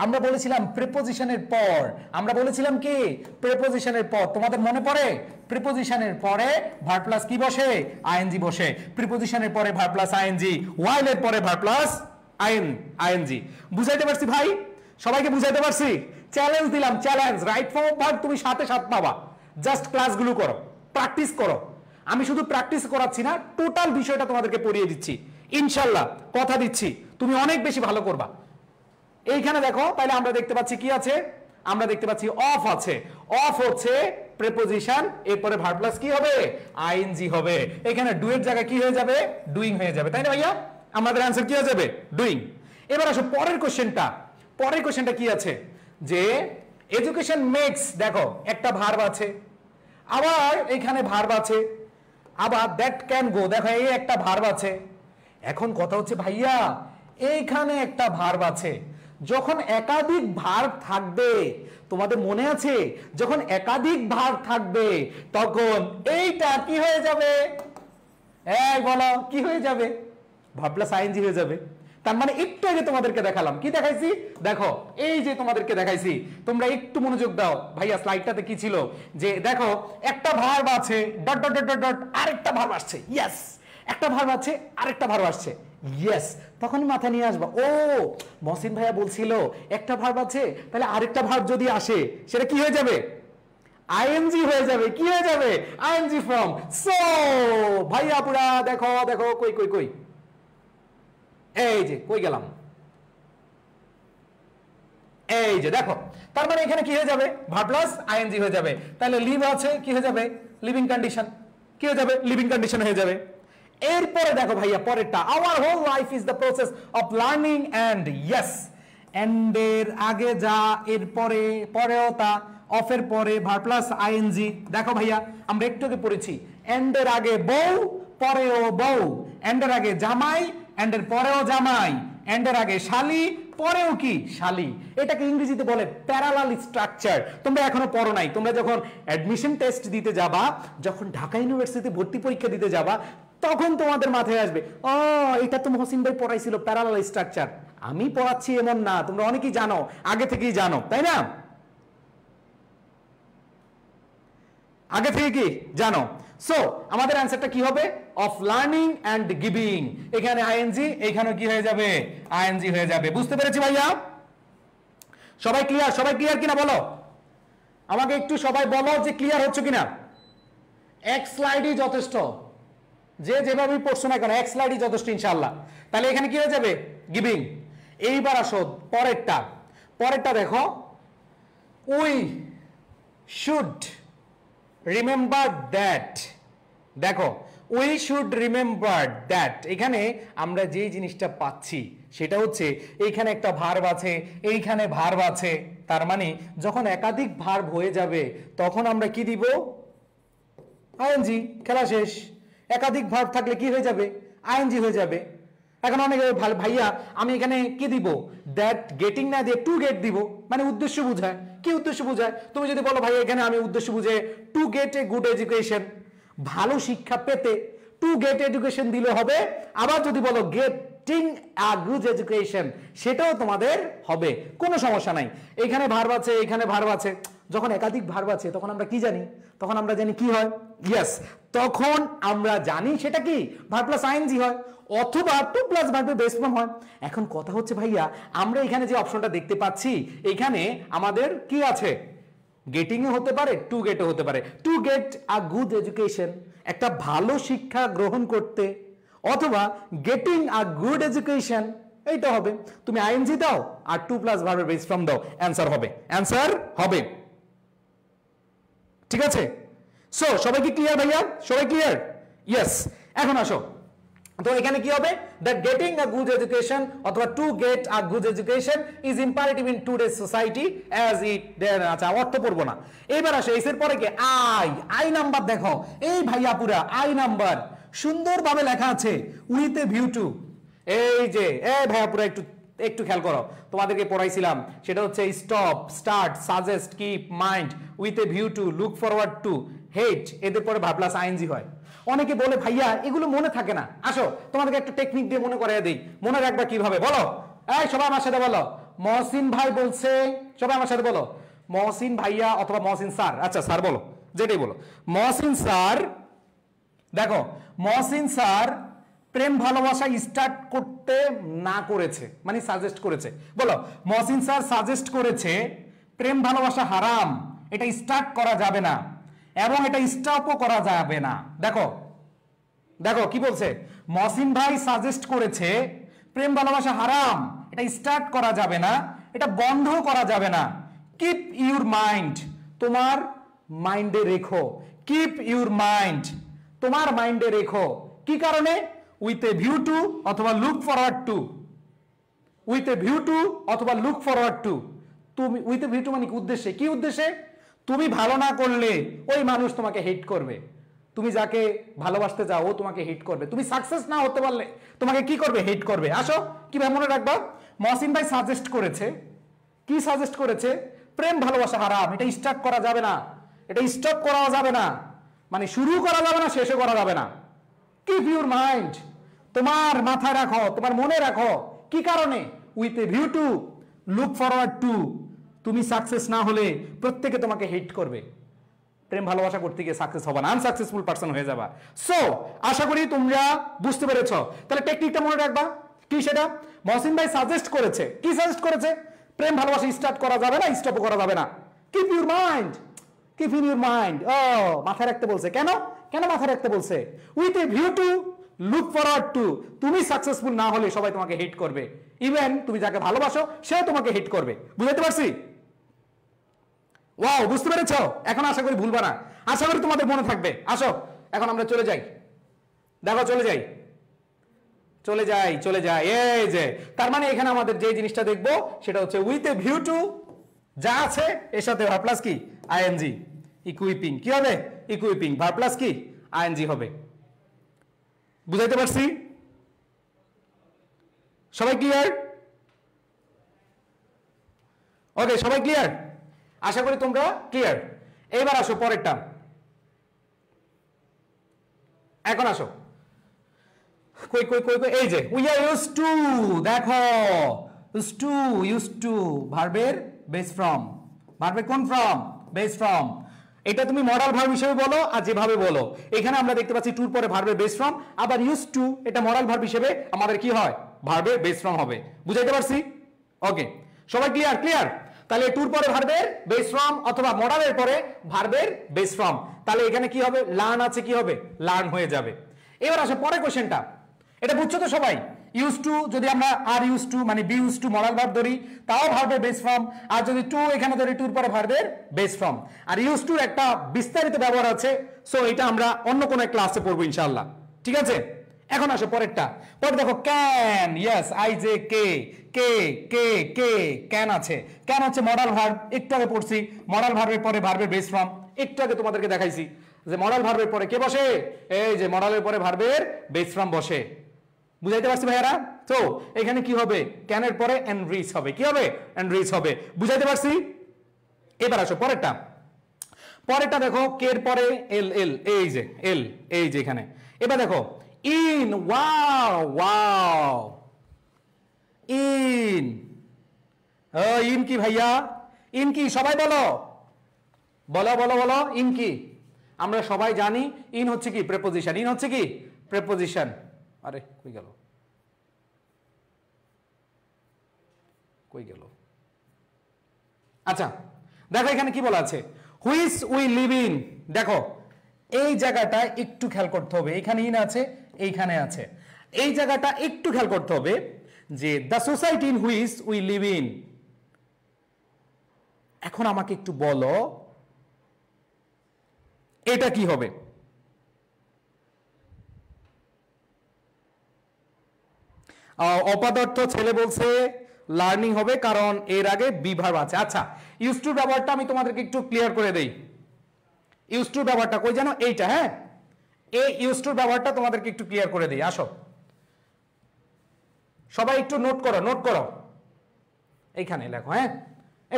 A: আমরা বলেছিলাম প্রিপোজিশনের পর আমরা বলেছিলাম কি প্রিপোজিশনের পর তোমাদের মনে পড়ে প্রিপোজিশনের পরে ভার প্লাস কি বসে আইএনজি বসে প্রিপোজিশনের পরে ভার প্লাস আইএনজি ওয়াইল এর পরে ভার প্লাস আইএন আইএনজি বুঝাইতে পারছি ভাই সবাইকে বুঝাইতে পারছি চ্যালেঞ্জ দিলাম চ্যালেঞ্জ রাইট ফর্ম ভার তুমি সাথে সাথ পাবা জাস্ট ক্লাসগুলো করো প্র্যাকটিস করো আমি শুধু প্র্যাকটিস করাচ্ছি না টোটাল বিষয়টা তোমাদেরকে পড়িয়ে দিচ্ছি ইনশাল্লাহ কথা দিচ্ছি তুমি অনেক বেশি ভালো করবা এইখানে দেখো তাহলে আমরা দেখতে পাচ্ছি কি আছে আমরা দেখতে পাচ্ছি অফ আছে অফ হচ্ছে প্রেপোজিশন এরপরে ভার্ব প্লাস কি হবে আইএনজি হবে এখানে ডুয়ের জায়গায় কি হয়ে যাবে ডুইং হয়ে যাবে তাই না ভাইয়া আমাদের आंसर কি হয়ে যাবে ডুইং এবার আসো পরের কোশ্চেনটা পরের কোশ্চেনটা কি আছে যে এডুকেশন মেক্স দেখো একটা ভার্ব আছে আবার এখানে ভার্ব আছে আবার দ্যাট ক্যান গো দেখো এই একটা ভার্ব আছে এখন কথা হচ্ছে ভাইয়া এইখানে একটা ভার্ব আছে যখন একাধিক ভার থাকবে তোমাদের মনে আছে যখন একাধিক ভার থাকবে তখন এইটা কি হয়ে যাবে এই বলো কি হয়ে যাবে ভাবলা সাইনজি হয়ে যাবে তার মানে একটু আগে তোমাদেরকে দেখালাম কি দেখাইছি দেখো এই যে তোমাদেরকে দেখাইছি তোমরা একটু মনোযোগ দাও ভাইয়া স্লাইডটাতে কি ছিল যে দেখো একটা ভার্ব আছে ডট ডট ডট ডট আরেকটা ভার্ব আসছে ইয়েস একটা ভার্ব আছে আরেকটা ভার্ব আসছে ইয়েস তখনই মাথা নিয়ে আসবা ও মহসিন ভাইয়া বলছিল একটা ভার্ব আছে তাহলে আরেকটা ভার্ব যদি আসে সেটা কি হয়ে যাবে আইএনজি হয়ে যাবে কি হয়ে যাবে আইএনজি ফর্ম সো ভাইয়া পুরা দেখো দেখো কই কই কই এই যে কই গেলাম এই যে দেখো তার মানে এখানে কি হয়ে যাবে ভার প্লাস আইএনজি হয়ে যাবে তাহলে লিভ আছে কি হয়ে যাবে লিভিং কন্ডিশন কি হয়ে যাবে লিভিং কন্ডিশন হয়ে যাবে এরপরে দেখো ভাইয়া পরেরটা our whole life is the process of learning and yes এন্ডের আগে যা এরপরে পরেও তা অফের পরে ভার প্লাস আইএনজি দেখো ভাইয়া আমরা একটু আগে পড়েছি এন্ডের আগে বউ পরেও বউ এন্ডের আগে জামাই অ্যান্ডের পরেও জামাই অ্যান্ডের আগে শালি পরেও কি শালি এটাকে ইংরেজিতে বলে প্যারালাল স্ট্রাকচার তোমরা এখনো পড়ো নাই তোমরা যখন অ্যাডমিশন টেস্ট দিতে যাবা যখন ঢাকা ইউনিভার্সিটিতে ভর্তি পরীক্ষা দিতে যাবা তখন তোমাদের মাথায় আসবে ও এটা তো মহসিন ভাই পড়াইছিল প্যারালাল স্ট্রাকচার আমি পড়াচ্ছি এমন না তোমরা অনেকেই জানো আগে থেকেই জানো তাই না আগে থেকে কি জানো সো আমাদের অ্যান্সারটা কি হবে অফ লার্নিং অ্যান্ড গিভিং এখানে আইএনজি এখানে কি হয়ে যাবে আইএনজি হয়ে যাবে বুঝতে পেরেছি ভাইয়া সবাই ক্লিয়ার সবাই ক্লিয়ার কিনা বলো আমাকে একটু সবাই বলো যে ক্লিয়ার হচ্ছে কিনা এক স্লাইডই যথেষ্ট যে যেভাবেই পড়ছো না কেন এক স্লাইডই যথেষ্ট ইনশাল্লাহ তাহলে এখানে কি হয়ে যাবে গিভিং এইবার আসো পরেরটা পরেরটা দেখো উই শুড রিমেম্বার দ্যাট দেখো উই শুড রিমেম্বার দ্যাট এখানে আমরা যে জিনিসটা পাচ্ছি সেটা হচ্ছে এইখানে একটা ভার্ব আছে এইখানে ভার্ব আছে তার মানে যখন একাধিক ভার্ব হয়ে যাবে তখন আমরা কি দিব আইএনজি খেলা শেষ একাধিক ভার্ব থাকলে কি হয়ে যাবে আইএনজি হয়ে যাবে এখন অনেক ভাইয়া আমি এখানে কি দিব দ্যাট গেটিং না দিয়ে টু গেট দিব মানে উদ্দেশ্য বুঝায় কি উদ্দেশ্য বুঝায় তুমি যদি বলো ভাই এখানে আমি উদ্দেশ্য বুঝে to get a good education ভালো শিক্ষা পেতে টু গেট এডুকেশন দিলে হবে আবার যদি বলো গেটিং গুড এডুকেশন সেটাও তোমাদের হবে কোনো সমস্যা নাই এখানে ভার্ব আছে এখানে ভার্ব আছে যখন একাধিক ভার্ব আছে তখন আমরা কি জানি তখন আমরা জানি কি হয় ইয়েস তখন আমরা জানি সেটা কি ভার্ব প্লাস আইনজি হয় অথবা টু প্লাস ভার্বের বেস ফর্ম হয় এখন কথা হচ্ছে ভাইয়া আমরা এখানে যে অপশনটা দেখতে পাচ্ছি এখানে আমাদের কি আছে গেটিংও হতে পারে টু গেটও হতে পারে to get a good education একটা ভালো শিক্ষা গ্রহণ করতে অথবা গেটিং আ গুড এডুকেশন এইটা হবে তুমি আইএনজি দাও আর টু প্লাস ভার্বের বেস ফর্ম দাও অ্যান্সার হবে অ্যান্সার হবে ঠিক আছে সো সবাই কি ক্লিয়ার ভাইয়া সবাই ক্লিয়ার ইয়েস এখন আসো তো এখানে কি হবে the getting a good education অথবা to get a good education is imperative in day society as it আচ্ছা অর্থ পড়বো না এইবার আসো এসের পরে কি আই আই নাম্বার দেখো এই ভাইয়া পুরা আই নাম্বার সুন্দরভাবে লেখা আছে উইথ এ ভিউ টু এই যে এ ভাইয়া পুরা একটু একটু খেয়াল করো তোমাদেরকে পড়াইছিলাম সেটা হচ্ছে stop start suggest keep mind with a view to look forward to hate এদের পরে ভাবলাস আইনজি হয় অনেকে বলে ভাইয়া এগুলো মনে থাকে না আসো তোমাদেরকে একটা টেকনিক দিয়ে মনে করাই দিই মনে রাখবা কিভাবে বলো এই সবাই আমার সাথে বলো মহসিন ভাই বলছে সবাই আমার সাথে বলো মহসিন ভাইয়া অথবা মহসিন স্যার আচ্ছা স্যার বলো যেটাই বলো মহসিন স্যার দেখো মহসিন স্যার প্রেম ভালোবাসা স্টার্ট করতে না করেছে মানে সাজেস্ট করেছে বলো মহসিন স্যার সাজেস্ট করেছে প্রেম ভালোবাসা হারাম এটা স্টার্ট করা যাবে না এবং এটা স্টপও করা যাবে না দেখো দেখো কি বলছে মহসিন ভাই সাজেস্ট করেছে প্রেম ভালোবাসা হারাম এটা স্টার্ট করা যাবে না এটা বন্ধ করা যাবে না কিপ ইউর মাইন্ড তোমার মাইন্ডে রেখো কিপ ইউর মাইন্ড তোমার মাইন্ডে রেখো কি কারণে উইথ এ ভিউ টু অথবা look forward to with a view to অথবা লুক ফরওয়ার্ড টু তুমি উইথ এ ভিউ টু মানে উদ্দেশ্যে কি উদ্দেশ্যে তুমি ভালো না করলে ওই মানুষ তোমাকে হেট করবে তুমি যাকে ভালোবাসতে যাও ও তোমাকে হিট করবে তুমি সাকসেস না হতে পারলে তোমাকে কি করবে হিট করবে আসো কিভাবে মনে রাখবা মহসিন ভাই সাজেস্ট করেছে কি সাজেস্ট করেছে প্রেম ভালোবাসা হারাম এটা স্টার্ট করা যাবে না এটা স্টপ করা যাবে না মানে শুরু করা যাবে না শেষও করা যাবে না কিপ ইউর মাইন্ড তোমার মাথায় রাখো তোমার মনে রাখো কি কারণে with a view to look forward to তুমি সাকসেস না হলে প্রত্যেকে তোমাকে হিট করবে প্রেম ভালোবাসা করতে গিয়ে সাকসেস হবা না আনসাকসেসফুল পার্সন হয়ে যাবা সো আশা করি তোমরা বুঝতে পেরেছ তাহলে টেকনিকটা মনে রাখবা কি সেটা মহসিন ভাই সাজেস্ট করেছে কি সাজেস্ট করেছে প্রেম ভালোবাসা স্টার্ট করা যাবে না স্টপও করা যাবে না keep your mind keep in your mind ও মাথায় রাখতে বলছে কেন কেন মাথা রাখতে বলছে with a view to look forward to তুমি সাকসেসফুল না হলে সবাই তোমাকে হিট করবে ইভেন তুমি যাকে ভালোবাসো সেও তোমাকে হিট করবে বুঝতে পারছি ওয়াও বুঝতে পেরেছ এখন আশা করি ভুলবা না আশা করি তোমাদের মনে থাকবে আসো এখন আমরা চলে যাই দেখো চলে যাই চলে যাই চলে যাই এই যে তার মানে এখানে আমাদের যে জিনিসটা দেখবো সেটা হচ্ছে উইথ এ ভিউ টু যা আছে এর সাথে কি আইএনজি ইকুইপিং কি হবে ইকুইপিং ভার প্লাস কি আইএনজি হবে বুঝাইতে পারছি সবাই ক্লিয়ার ওকে সবাই ক্লিয়ার আশা করি তোমরা ক্লিয়ার এবার আসো পরেরটা এখন আসো কই কই কই কই এই যে উই আর ইউজ টু দেখো ইউজ টু ইউজ টু ভার্বের বেস ফ্রম ভার্বের কোন ফ্রম বেস ফ্রম এটা তুমি মডাল ভার্ব হিসেবে বলো আর যেভাবে বলো এখানে আমরা দেখতে পাচ্ছি টুর পরে ভার্বের বেস ফর্ম আবার ইউজ টু এটা মডাল ভার্ব হিসেবে আমাদের কি হয় ভার্বে বেস ফর্ম হবে বুঝাইতে পারছি ওকে সবাই ক্লিয়ার ক্লিয়ার তাহলে টুর পরে ভার্বের বেস ফর্ম অথবা মডালের পরে ভার্বের বেস ফর্ম তাহলে এখানে কি হবে লার্ন আছে কি হবে লার্ন হয়ে যাবে এবার আসে পরে কোশ্চেনটা এটা বুঝছো তো সবাই ইউজ টু যদি আমরা আর ইউজ টু মানে be use to modal verb ধরি তাও ভার্বের বেস ফর্ম আর যদি টু এখানে ধরি টুর পরে ভার্বের বেস ফর্ম আর ইউজ টুর একটা বিস্তারিত ব্যবহার আছে সো এটা আমরা অন্য কোনো ক্লাসে পড়বো ইনশাল্লাহ ঠিক আছে এখন আসো পরেরটা পরে দেখো ক্যান ইয়াস আই জে কে কে কে কে ক্যান আছে ক্যান হচ্ছে মরাল ভার্ব একটু আগে পড়ছি মরাল ভার্বের পরে ভার্বের বেস ফর্ম একটু আগে তোমাদেরকে দেখাইছি যে মরাল ভার্বের পরে কে বসে এই যে মরালের পরে ভার্বের বেস ফর্ম বসে বুঝাইতে পারছি ভাইয়ারা তো এখানে কি হবে ক্যানের পরে এনরিচ হবে কি হবে এনরিচ হবে বুঝাইতে পারছি এবার আসো পরেরটা পরেরটা দেখো কের পরে এল এল এই যে এল এই যে এখানে এবার দেখো in wow wow in in কি ভাইয়া ইন কি সবাই বলো বলো বলো বলো ইন কি আমরা সবাই জানি ইন হচ্ছে কি প্রেপোজিশন ইন হচ্ছে কি প্রেপোজিশন আরে কই গেল কই গেল আচ্ছা দেখো এখানে কি বলা আছে হুইস উই লিভ ইন দেখো এই জায়গাটা একটু খেয়াল করতে হবে এখানে ইন আছে এইখানে আছে এই জায়গাটা একটু খেয়াল করতে হবে যে the society in which we live in এখন আমাকে একটু বলো এটা কি হবে অপাদার্থ ছেলে বলছে লার্নিং হবে কারণ এর আগে বিভার আছে আচ্ছা ইউজ টু ব্যবহারটা আমি তোমাদেরকে একটু ক্লিয়ার করে দেই ইউজ টু ব্যবহারটা কই জানো এইটা হ্যাঁ এই ইউজ টু ব্যবহারটা তোমাদেরকে একটু ক্লিয়ার করে দেই আসো সবাই একটু নোট করো নোট করো এইখানে লেখো হ্যাঁ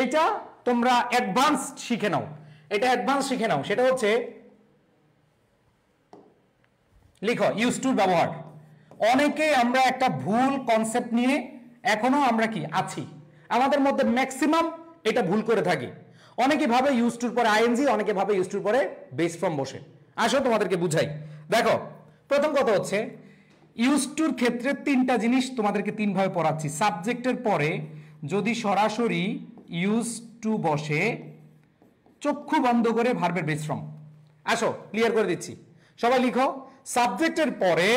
A: এইটা তোমরা অ্যাডভান্স শিখে নাও এটা অ্যাডভান্স শিখে নাও সেটা হচ্ছে লিখো ইউজ টু ব্যবহার অনেকেই আমরা একটা ভুল কনসেপ্ট নিয়ে এখনো আমরা কি আছি আমাদের মধ্যে ম্যাক্সিমাম এটা ভুল করে থাকি অনেকে ভাবে ইউজ টুর পরে আইএনজি অনেকে ভাবে ইউজ টুর পরে বেস ফ্রম বসে আসো তোমাদেরকে বুঝাই দেখো প্রথম কথা হচ্ছে ইউজ টুর ক্ষেত্রে তিনটা জিনিস তোমাদেরকে তিনভাবে পড়াচ্ছি সাবজেক্টের পরে যদি সরাসরি ইউজ টু বসে চক্ষু বন্ধ করে ভার্বের বেস ফ্রম আসো ক্লিয়ার করে দিচ্ছি সবাই লিখো সাবজেক্টের পরে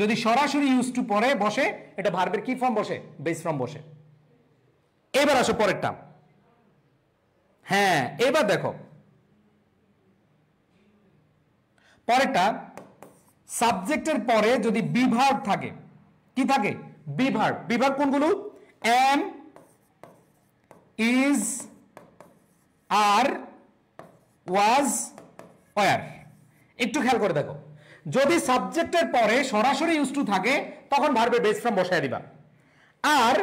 A: যদি সরাসরি ইউজ টু পরে বসে এটা ভার্বের কি ফর্ম বসে বেস ফর্ম বসে এবার আসো পরেরটা হ্যাঁ এবার দেখো পরেরটা সাবজেক্টের পরে যদি বিভার্ব থাকে কি থাকে বিভার্ব বিভার্ব কোনগুলো am is are was were একটু খেয়াল করে দেখো যদি সাবজেক্টের পরে সরাসরি ইউজ টু থাকে তখন ভার্বের বেস ফর্ম বসায় দিবা আর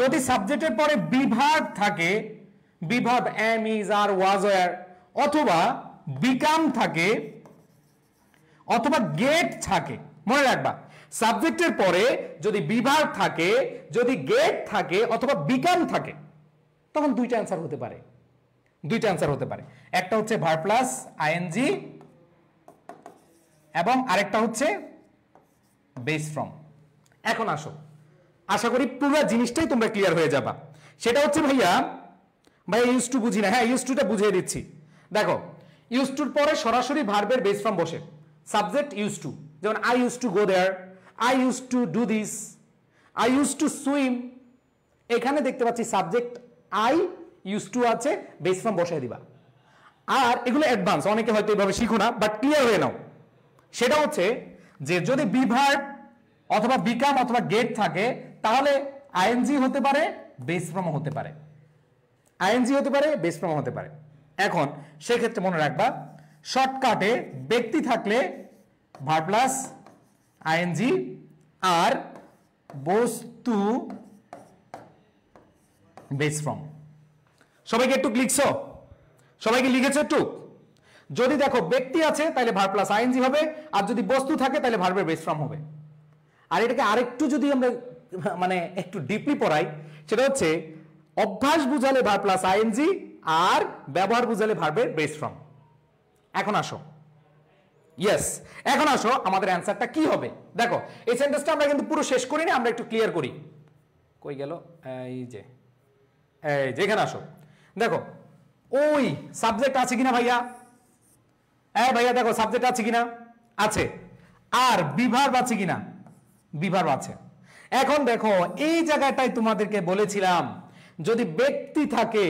A: যদি সাবজেক্টের পরে বিভাগ থাকে বিভাগ এম ইজ আর ওয়াজ অথবা বিকাম থাকে অথবা গেট থাকে মনে রাখবা সাবজেক্টের পরে যদি বিভাগ থাকে যদি গেট থাকে অথবা বিকাম থাকে তখন দুইটা অ্যান্সার হতে পারে দুইটা অ্যান্সার হতে পারে একটা হচ্ছে ভার প্লাস আইএনজি এবং আরেকটা হচ্ছে বেস ফ্রম এখন আসো আশা করি পুরো জিনিসটাই তোমরা ক্লিয়ার হয়ে যাবা সেটা হচ্ছে ভাইয়া ভাইয়া ইউজ টু বুঝি না হ্যাঁ ইউজ টুটা বুঝিয়ে দিচ্ছি দেখো ইউজ টুর পরে সরাসরি ভার্বের বেস ফ্রম বসে সাবজেক্ট ইউজ টু যেমন I use to go there I use to do this I use to swim এখানে দেখতে পাচ্ছি সাবজেক্ট আই ইউজ টু আছে বেস ফ্রম বসায় দিবা আর এগুলো অ্যাডভান্স অনেকে হয়তো এইভাবে শিখো না বাট ক্লিয়ার হয়ে নাও সেটা হচ্ছে যে যদি বিভার অথবা বিকাম অথবা গেট থাকে তাহলে আইএনজি হতে পারে বেসফ্রম হতে পারে আইএনজি হতে পারে বেসফ্রম হতে পারে এখন সেক্ষেত্রে মনে রাখবা শর্টকাটে ব্যক্তি থাকলে ভার প্লাস আইএনজি আর বস্তু বেসফ্রম সবাইকে একটু লিখছো সবাইকে লিখেছ একটু যদি দেখো ব্যক্তি আছে তাহলে ভার প্লাস আইএনজি হবে আর যদি বস্তু থাকে তাহলে ভার্বের বেস ফর্ম হবে আর এটাকে আরেকটু যদি আমরা মানে একটু ডিপলি পড়াই সেটা হচ্ছে অভ্যাস বুঝালে ভার প্লাস আইএনজি আর ব্যবহার বুঝালে ভার্বের বেস ফর্ম এখন আসো ইয়েস এখন আসো আমাদের অ্যান্সারটা কি হবে দেখো এই সেন্টেন্সটা আমরা কিন্তু পুরো শেষ করি না আমরা একটু ক্লিয়ার করি কই গেল এই যে এই যে এখানে আসো দেখো ওই সাবজেক্ট আছে কিনা ভাইয়া হ্যাঁ ভাইয়া দেখো সাবজেক্ট আছে কিনা আছে আর বিভার আছে কিনা বিভার আছে এখন দেখো এই জায়গাটাই তোমাদেরকে বলেছিলাম যদি ব্যক্তি থাকে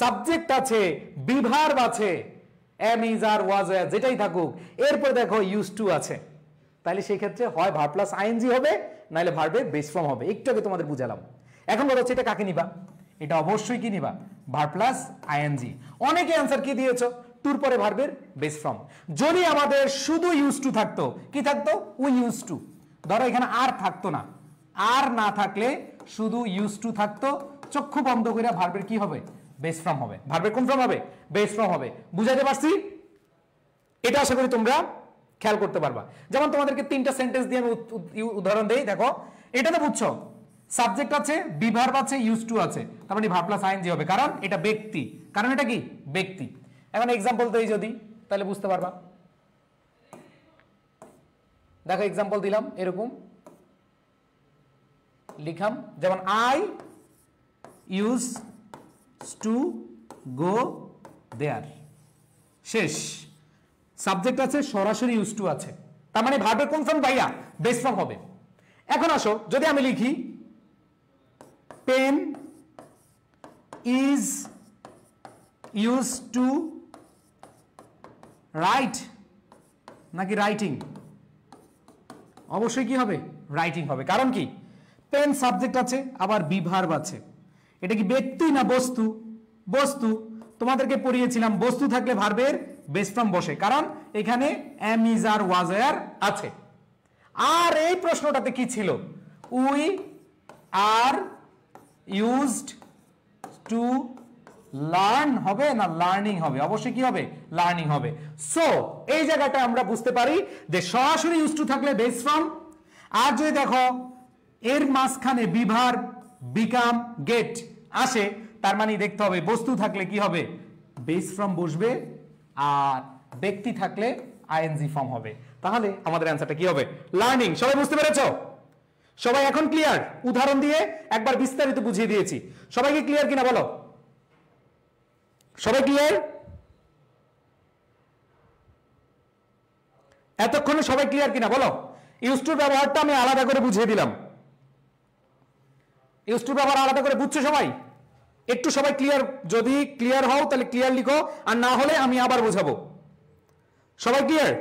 A: সাবজেক্ট আছে বিভার আছে এম ইজ আর ওয়াজ যেটাই থাকুক এরপর দেখো ইউজ টু আছে তাহলে সেই ক্ষেত্রে হয় ভার প্লাস আইএনজি হবে নাহলে ভার্বের বেস ফর্ম হবে একটু আগে তোমাদের বুঝালাম এখন বলো হচ্ছে এটা কাকে নিবা এটা অবশ্যই কি নিবা ভার প্লাস আইএনজি অনেকে অ্যান্সার কি দিয়েছো টুর পরে ভার্বের বেস ফর্ম যদি আমাদের শুধু ইউজ টু থাকতো কি থাকতো উই ইউজ টু ধরো এখানে আর থাকতো না আর না থাকলে শুধু ইউজ টু থাকতো চক্ষু বন্ধ করে ভার্বের কি হবে বেস ফর্ম হবে ভার্বের কোন ফর্ম হবে বেস ফর্ম হবে বুঝাতে পারছি এটা আশা করি তোমরা খেয়াল করতে পারবা যেমন তোমাদেরকে তিনটা সেন্টেন্স দিয়ে আমি উদাহরণ দেই দেখো এটা তো বুঝছো সাবজেক্ট আছে বিভার্ব আছে ইউজ টু আছে তার মানে ভাব প্লাস আইএনজি হবে কারণ এটা ব্যক্তি কারণ এটা কি ব্যক্তি এখন এক্সাম্পল তো যদি তাহলে বুঝতে পারবা দেখো এক্সাম্পল দিলাম এরকম লিখাম যেমন I use to go there শেষ সাবজেক্ট আছে সরাসরি ইউজ টু আছে তার মানে ভাবে কোন ফর্ম বাইয়া ফর্ম হবে এখন আসো যদি আমি লিখি pen is use to write নাকি রাইটিং অবশ্যই কি হবে রাইটিং হবে কারণ কি পেন সাবজেক্ট আছে আবার বিভার্ব আছে এটা কি ব্যক্তি না বস্তু বস্তু তোমাদেরকে পড়িয়েছিলাম বস্তু থাকলে ভার্বের বেস ফর্ম বসে কারণ এখানে এম ইজ আর ওয়াজ আছে আর এই প্রশ্নটাতে কি ছিল we are used to learn হবে না লার্নিং হবে অবশ্যই কি হবে লার্নিং হবে সো এই জায়গাটা আমরা বুঝতে পারি যে সরাসরি ইউজ টু থাকলে বেস ফ্রম আর যদি দেখো এর মাঝখানে বিভার বিকাম গেট আসে তার মানে দেখতে হবে বস্তু থাকলে কি হবে বেস ফ্রম বসবে আর ব্যক্তি থাকলে আইএনজি ফর্ম হবে তাহলে আমাদের অ্যান্সারটা কি হবে লার্নিং সবাই বুঝতে পেরেছো সবাই এখন ক্লিয়ার উদাহরণ দিয়ে একবার বিস্তারিত বুঝিয়ে দিয়েছি সবাইকে ক্লিয়ার কিনা বলো সবাই ক্লিয়ার এতক্ষণে সবাই ক্লিয়ার কিনা বলো ইউজ টু ব্যবহারটা আমি আলাদা করে বুঝিয়ে দিলাম ইউজ টু ব্যবহার আলাদা করে বুঝছো সবাই একটু সবাই ক্লিয়ার যদি ক্লিয়ার হও তাহলে ক্লিয়ার লিখো আর না হলে আমি আবার বোঝাবো সবাই ক্লিয়ার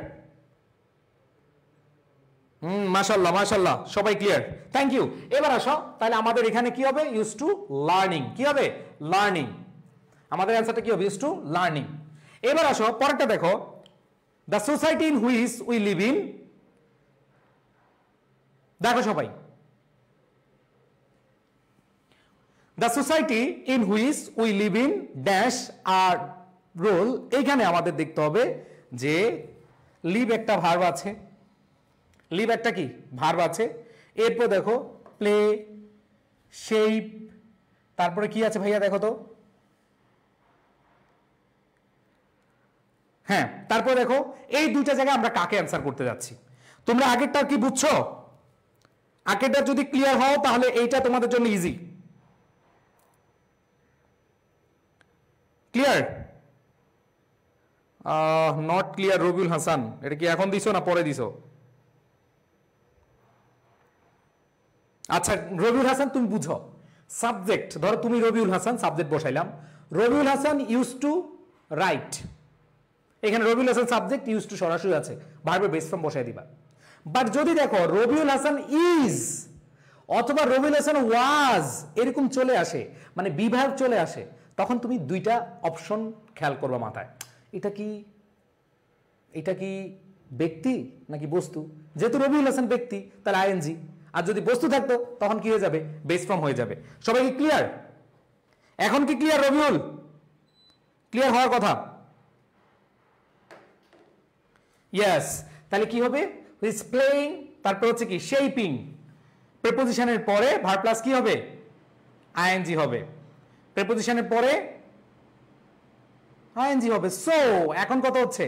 A: হুম মাসাল্লাহ মাসাল্লাহ সবাই ক্লিয়ার থ্যাংক ইউ এবার আসো তাহলে আমাদের এখানে কি হবে ইউজ টু লার্নিং কি হবে লার্নিং আমাদের অ্যান্সারটা কি হবে ইজ টু লার্নিং এবার আসো পরেরটা দেখো the society in which we live in দেখো সবাই the society in which we live in dash আর রোল এইখানে আমাদের দেখতে হবে যে লিভ একটা ভার্ব আছে লিভ একটা কি ভার্ব আছে এরপর দেখো প্লে শেপ তারপরে কি আছে ভাইয়া দেখো তো হ্যাঁ তারপর দেখো এই দুইটা জায়গায় আমরা কাকে অ্যান্সার করতে যাচ্ছি তোমরা আগেরটা কি বুঝছো আগেরটা যদি ক্লিয়ার হও তাহলে এইটা তোমাদের জন্য easy clear not clear Rabiul Hasan এটা কি এখন দিছো না পরে দিছো আচ্ছা রবিউল হাসান তুমি বুঝো সাবজেক্ট ধরো তুমি রবিউল হাসান সাবজেক্ট বসাইলাম Rabiul Hasan use to write এখানে Rabiul Hasan subject use to সরাসরি আছে ভার্বের বেস ফর্ম বসায় দিবা বাট যদি দেখো রবিউল হাসান ইজ অথবা রবিউল হাসান ওয়াজ এরকম চলে আসে মানে বিভাগ চলে আসে তখন তুমি দুইটা অপশন খেয়াল করবা মাথায় এটা কি এটা কি ব্যক্তি নাকি বস্তু যেহেতু রবিউল হাসান ব্যক্তি তাহলে আইএনজি আর যদি বস্তু থাকতো তখন কি হয়ে যাবে বেস ফর্ম হয়ে যাবে সবাই কি ক্লিয়ার এখন কি ক্লিয়ার রবিউল ক্লিয়ার হওয়ার কথা ইয়াস তাহলে কি হবে হুইজ তারপর হচ্ছে কি শেপিং প্রেপোজিশনের পরে ভার প্লাস কি হবে আইএনজি হবে প্রেপোজিশনের পরে আইএনজি হবে সো এখন কত হচ্ছে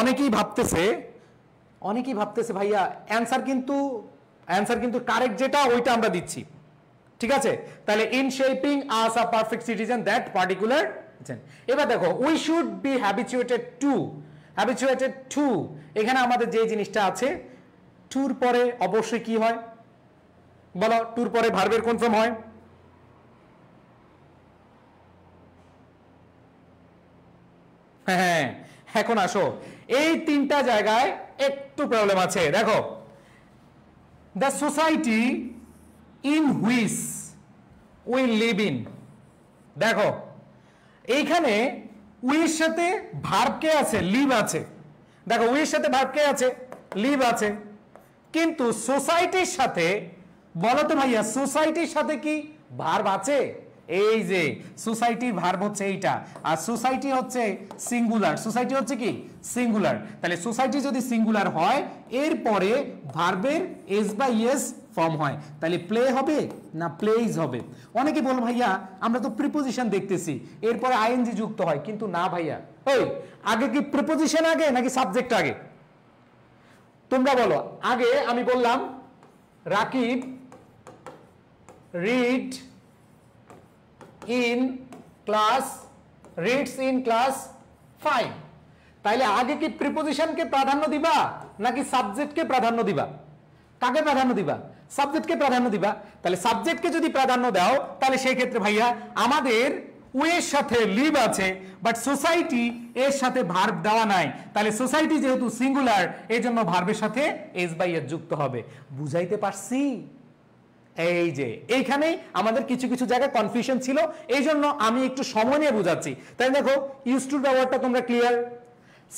A: অনেকেই ভাবতেছে অনেকেই ভাবতেছে ভাইয়া অ্যান্সার কিন্তু অ্যান্সার কিন্তু কারেক্ট যেটা ওইটা আমরা দিচ্ছি ঠিক আছে তাহলে in shaping us a perfect citizen that particular এবার দেখো we should be habituated to habituated to এখানে আমাদের যে জিনিসটা আছে টুর পরে অবশ্যই কি হয় বলো টুর পরে ভার্বের কোন ফর্ম হয় হ্যাঁ, হ্যাঁ, হ্যাঁ এখন আসো এই তিনটা জায়গায় একটু প্রবলেম আছে দেখো the society in which we live in দেখো এইখানে উইয়ের সাথে ভার্বকে আছে লিভ আছে দেখো উইয়ের সাথে ভার্বকে আছে লিভ আছে কিন্তু সোসাইটির সাথে বলো তো ভাইয়া সোসাইটির সাথে কি ভার্ব আছে এই যে সোসাইটির ভার্ব হচ্ছে এইটা আর সোসাইটি হচ্ছে সিঙ্গুলার সোসাইটি হচ্ছে কি সিঙ্গুলার তাহলে সোসাইটি যদি সিঙ্গুলার হয় এরপরে ভার্বের এস বা ইয়েস ফর্ম হয় তাহলে প্লে হবে না প্লেইজ হবে অনেকে বল ভাইয়া আমরা তো প্রিপোজিশন দেখতেছি এরপরে আইএনজি যুক্ত হয় কিন্তু না ভাইয়া ওই আগে কি প্রিপোজিশন আগে নাকি সাবজেক্ট আগে তোমরা বলো আগে আমি বললাম Rakib read in class reads in class five তাইলে আগে কি প্রিপোজিশনকে প্রাধান্য দিবা নাকি সাবজেক্টকে প্রাধান্য দিবা কাকে প্রাধান্য দিবা সাবজেক্টকে প্রাধান্য দিবা তাহলে সাবজেক্টকে যদি প্রাধান্য দাও তাহলে সেই ক্ষেত্রে ভাইয়া আমাদের ওয়ের সাথে লিভ আছে বাট সোসাইটি এর সাথে ভার্ব দেওয়া নাই তাহলে সোসাইটি যেহেতু সিঙ্গুলার এই জন্য ভার্বের সাথে এস বাই এর যুক্ত হবে বুঝাইতে পারছি এই যে এইখানেই আমাদের কিছু কিছু জায়গায় কনফিউশন ছিল এই জন্য আমি একটু সময় নিয়ে বুঝাচ্ছি তাই দেখো ইউস্টুর ব্যবহারটা তোমরা ক্লিয়ার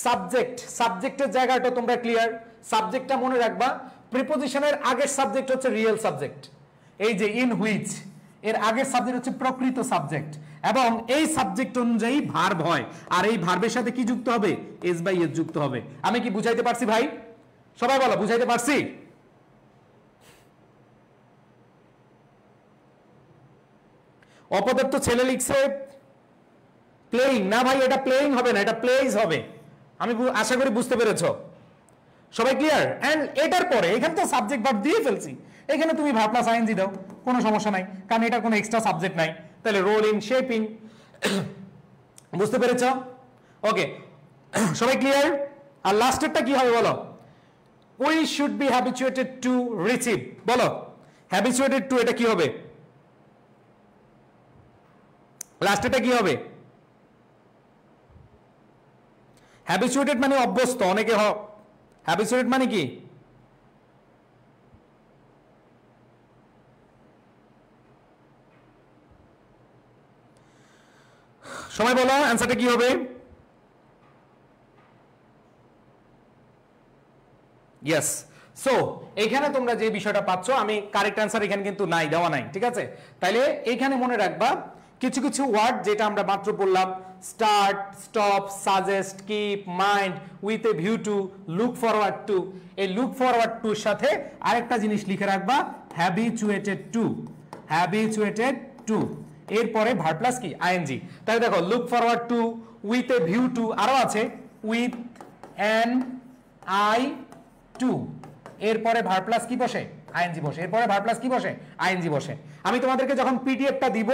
A: সাবজেক্ট সাবজেক্টের জায়গাটা তোমরা ক্লিয়ার সাবজেক্টটা মনে রাখবা প্রিপোজিশনের আগের সাবজেক্ট হচ্ছে রিয়েল সাবজেক্ট এই যে ইন হুইচ এর আগের সাবজেক্ট হচ্ছে প্রকৃত সাবজেক্ট এবং এই সাবজেক্ট অনুযায়ী ভার্ব হয় আর এই ভার্বের সাথে কি যুক্ত হবে এস বাই এস যুক্ত হবে আমি কি বুঝাইতে পারছি ভাই সবাই বলো বুঝাইতে পারছি তো ছেলে লিখছে প্লেইং না ভাই এটা প্লেইং হবে না এটা প্লেইজ হবে আমি আশা করি বুঝতে পেরেছো সবাই ক্লিয়ার অ্যান্ড এটার পরে এখানে তো সাবজেক্ট ভাব দিয়ে ফেলছি এখানে তুমি ভাব প্লাস আইএনজি দাও কোনো সমস্যা নাই কারণ এটা কোনো এক্সট্রা সাবজেক্ট নাই তাহলে রোল ইন শেপ ইন বুঝতে পেরেছ ওকে সবাই ক্লিয়ার আর লাস্টেরটা কি হবে বলো we should be habituated to receive বলো হ্যাবিচুয়েটেড টু এটা কি হবে লাস্টেরটা কি হবে হ্যাবিচুয়েটেড মানে অভ্যস্ত অনেকে অ্যাবিসোলিউট মানে কি সময় বলো অ্যান্সারটা কি হবে ইয়েস সো এখানে তোমরা যে বিষয়টা পাচ্ছ আমি কারেক্ট অ্যান্সার এখানে কিন্তু নাই দেওয়া নাই ঠিক আছে তাইলে এখানে মনে রাখবা কিছু কিছু ওয়ার্ড যেটা আমরা মাত্র বললাম start stop suggest keep mind with a view to look forward to এই লুক ফরওয়ার্ড টুর সাথে আরেকটা জিনিস লিখে রাখবা হ্যাবিচুয়েটেড টু হ্যাবিচুয়েটেড টু এরপরে ভার প্লাস কি আইএনজি তাহলে দেখো look forward to with a view to আরও আছে উইথ অ্যান আই টু এরপরে ভার প্লাস কি বসে আইএনজি বসে এরপরে ভার প্লাস কি বসে আইএনজি বসে আমি তোমাদেরকে যখন পিডিএফটা দিব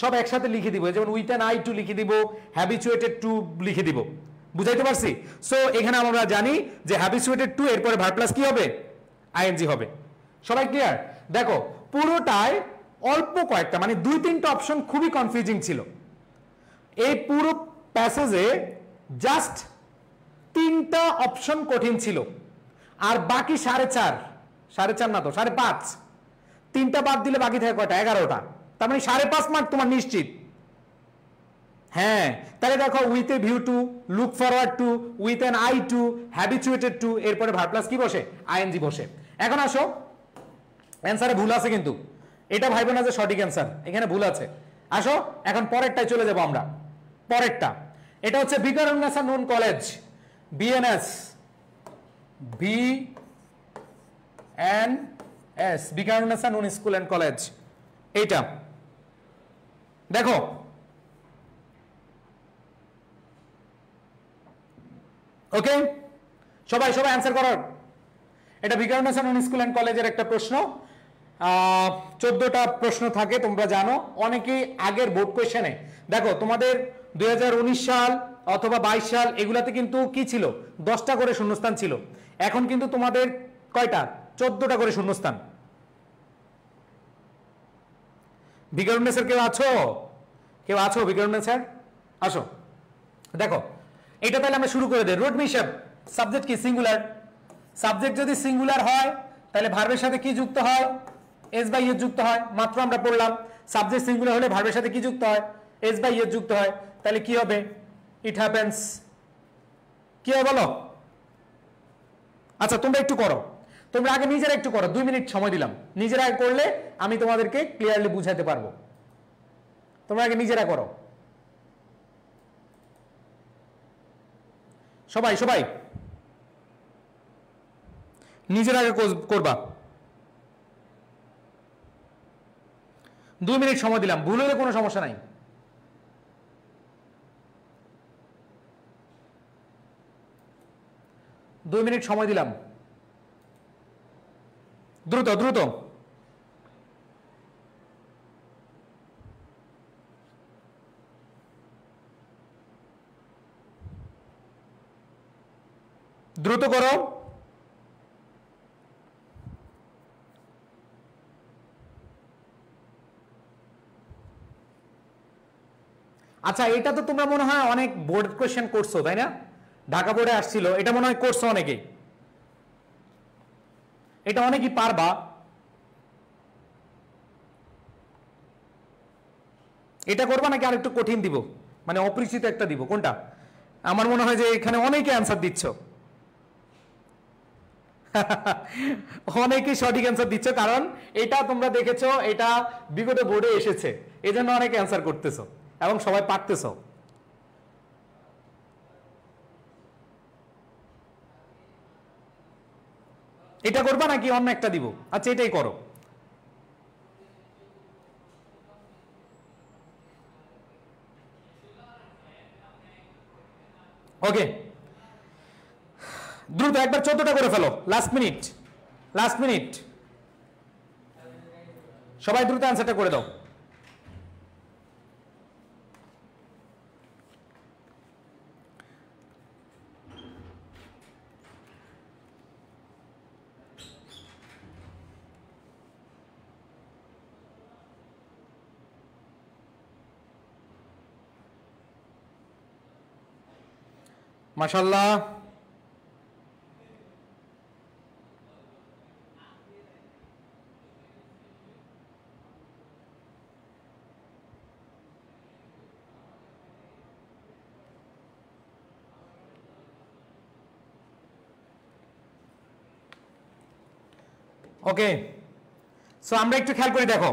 A: সব একসাথে লিখে দিব যেমন উইথ অ্যান আই টু লিখে দিব হ্যাবিচুয়েটেড টু লিখে দিব বুঝাইতে পারছি সো এখানে আমরা জানি যে হ্যাবিচুয়েটেড টু এরপরে ভার প্লাস কি হবে আইএনজি হবে সবাই ক্লিয়ার দেখো পুরোটায় অল্প কয়েকটা মানে দুই তিনটা অপশন খুবই কনফিউজিং ছিল এই পুরো প্যাসেজে জাস্ট তিনটা অপশন কঠিন ছিল আর বাকি সাড়ে চার সাড়ে চার না তো সাড়ে পাঁচ তিনটা বাদ দিলে বাকি থাকে কয়টা এগারোটা তার মানে সাড়ে পাঁচ মার্ক তোমার নিশ্চিত হ্যাঁ তাহলে দেখো with a view to look forward to with an eye to habituated to এরপরে ভার প্লাস কি বসে আইএনজি বসে এখন আসো অ্যান্সারে ভুল আছে কিন্তু এটা ভাইবে না যে সঠিক অ্যান্সার এখানে ভুল আছে আসো এখন পরেরটায় চলে যাবো আমরা পরেরটা এটা হচ্ছে Viqarunnisa Noon college BNS B N S Viqarunnisa Noon school and college এইটা দেখো ওকে সবাই সবাই অ্যান্সার করার এটা ন্যাশনাল স্কুল অ্যান্ড কলেজের একটা প্রশ্ন চোদ্দোটা প্রশ্ন থাকে তোমরা জানো অনেকেই আগের বোর্ড কোয়েশনে দেখো তোমাদের দুই সাল অথবা বাইশ সাল এগুলাতে কিন্তু কি ছিল দশটা করে শূন্যস্থান ছিল এখন কিন্তু তোমাদের কয়টা চোদ্দটা করে শূন্যস্থান বিক্রমণে স্যার কেউ আছো কেউ আছো বিক্রমণে স্যার আসো দেখো এটা তাহলে আমরা শুরু করে দিই রুট মিশেপ সাবজেক্ট কি সিঙ্গুলার সাবজেক্ট যদি সিঙ্গুলার হয় তাহলে ভার্বের সাথে কি যুক্ত হয় এস বাই ইয়ে যুক্ত হয় মাত্র আমরা পড়লাম সাবজেক্ট সিঙ্গুলার হলে ভার্বের সাথে কি যুক্ত হয় এস বাই ইয়ে যুক্ত হয় তাহলে কি হবে ইট হ্যাপেন্স কি হয় বলো আচ্ছা তোমরা একটু করো তোমরা আগে নিজেরা একটু করো দুই মিনিট সময় দিলাম নিজেরা করলে আমি তোমাদেরকে ক্লিয়ারলি বুঝাতে পারবো তোমরা আগে নিজেরা করো সবাই সবাই নিজের আগে করবা দুই মিনিট সময় দিলাম ভুল হলে কোনো সমস্যা নাই দুই মিনিট সময় দিলাম দ্রুত দ্রুত দ্রুত করো আচ্ছা এটা তো তোমরা মনে হয় অনেক বোর্ড কোয়েশ্চেন করছো তাই না ঢাকা বোর্ডে আসছিল এটা মনে হয় করছো অনেকেই এটা অনেকই পারবা এটা করবা নাকি আর একটু কঠিন দিব মানে অপরিচিত একটা দিব কোনটা আমার মনে হয় যে এখানে অনেকে অ্যান্সার দিচ্ছ [laughs] অনেকে সঠিক অ্যান্সার দিচ্ছ কারণ এটা তোমরা দেখেছো এটা বিগত বোর্ডে এসেছে এজন্য অনেকে অ্যান্সার করতেছো এবং সবাই পারতেছো এটা করবা নাকি অন্য একটা দিব আচ্ছা এটাই করো ওকে দ্রুত একবার চোদ্দটা করে ফেলো লাস্ট মিনিট লাস্ট মিনিট সবাই দ্রুত অ্যান্সারটা করে দাও মাসাল্লাহ ওকে সো আমরা একটু খেয়াল করি দেখো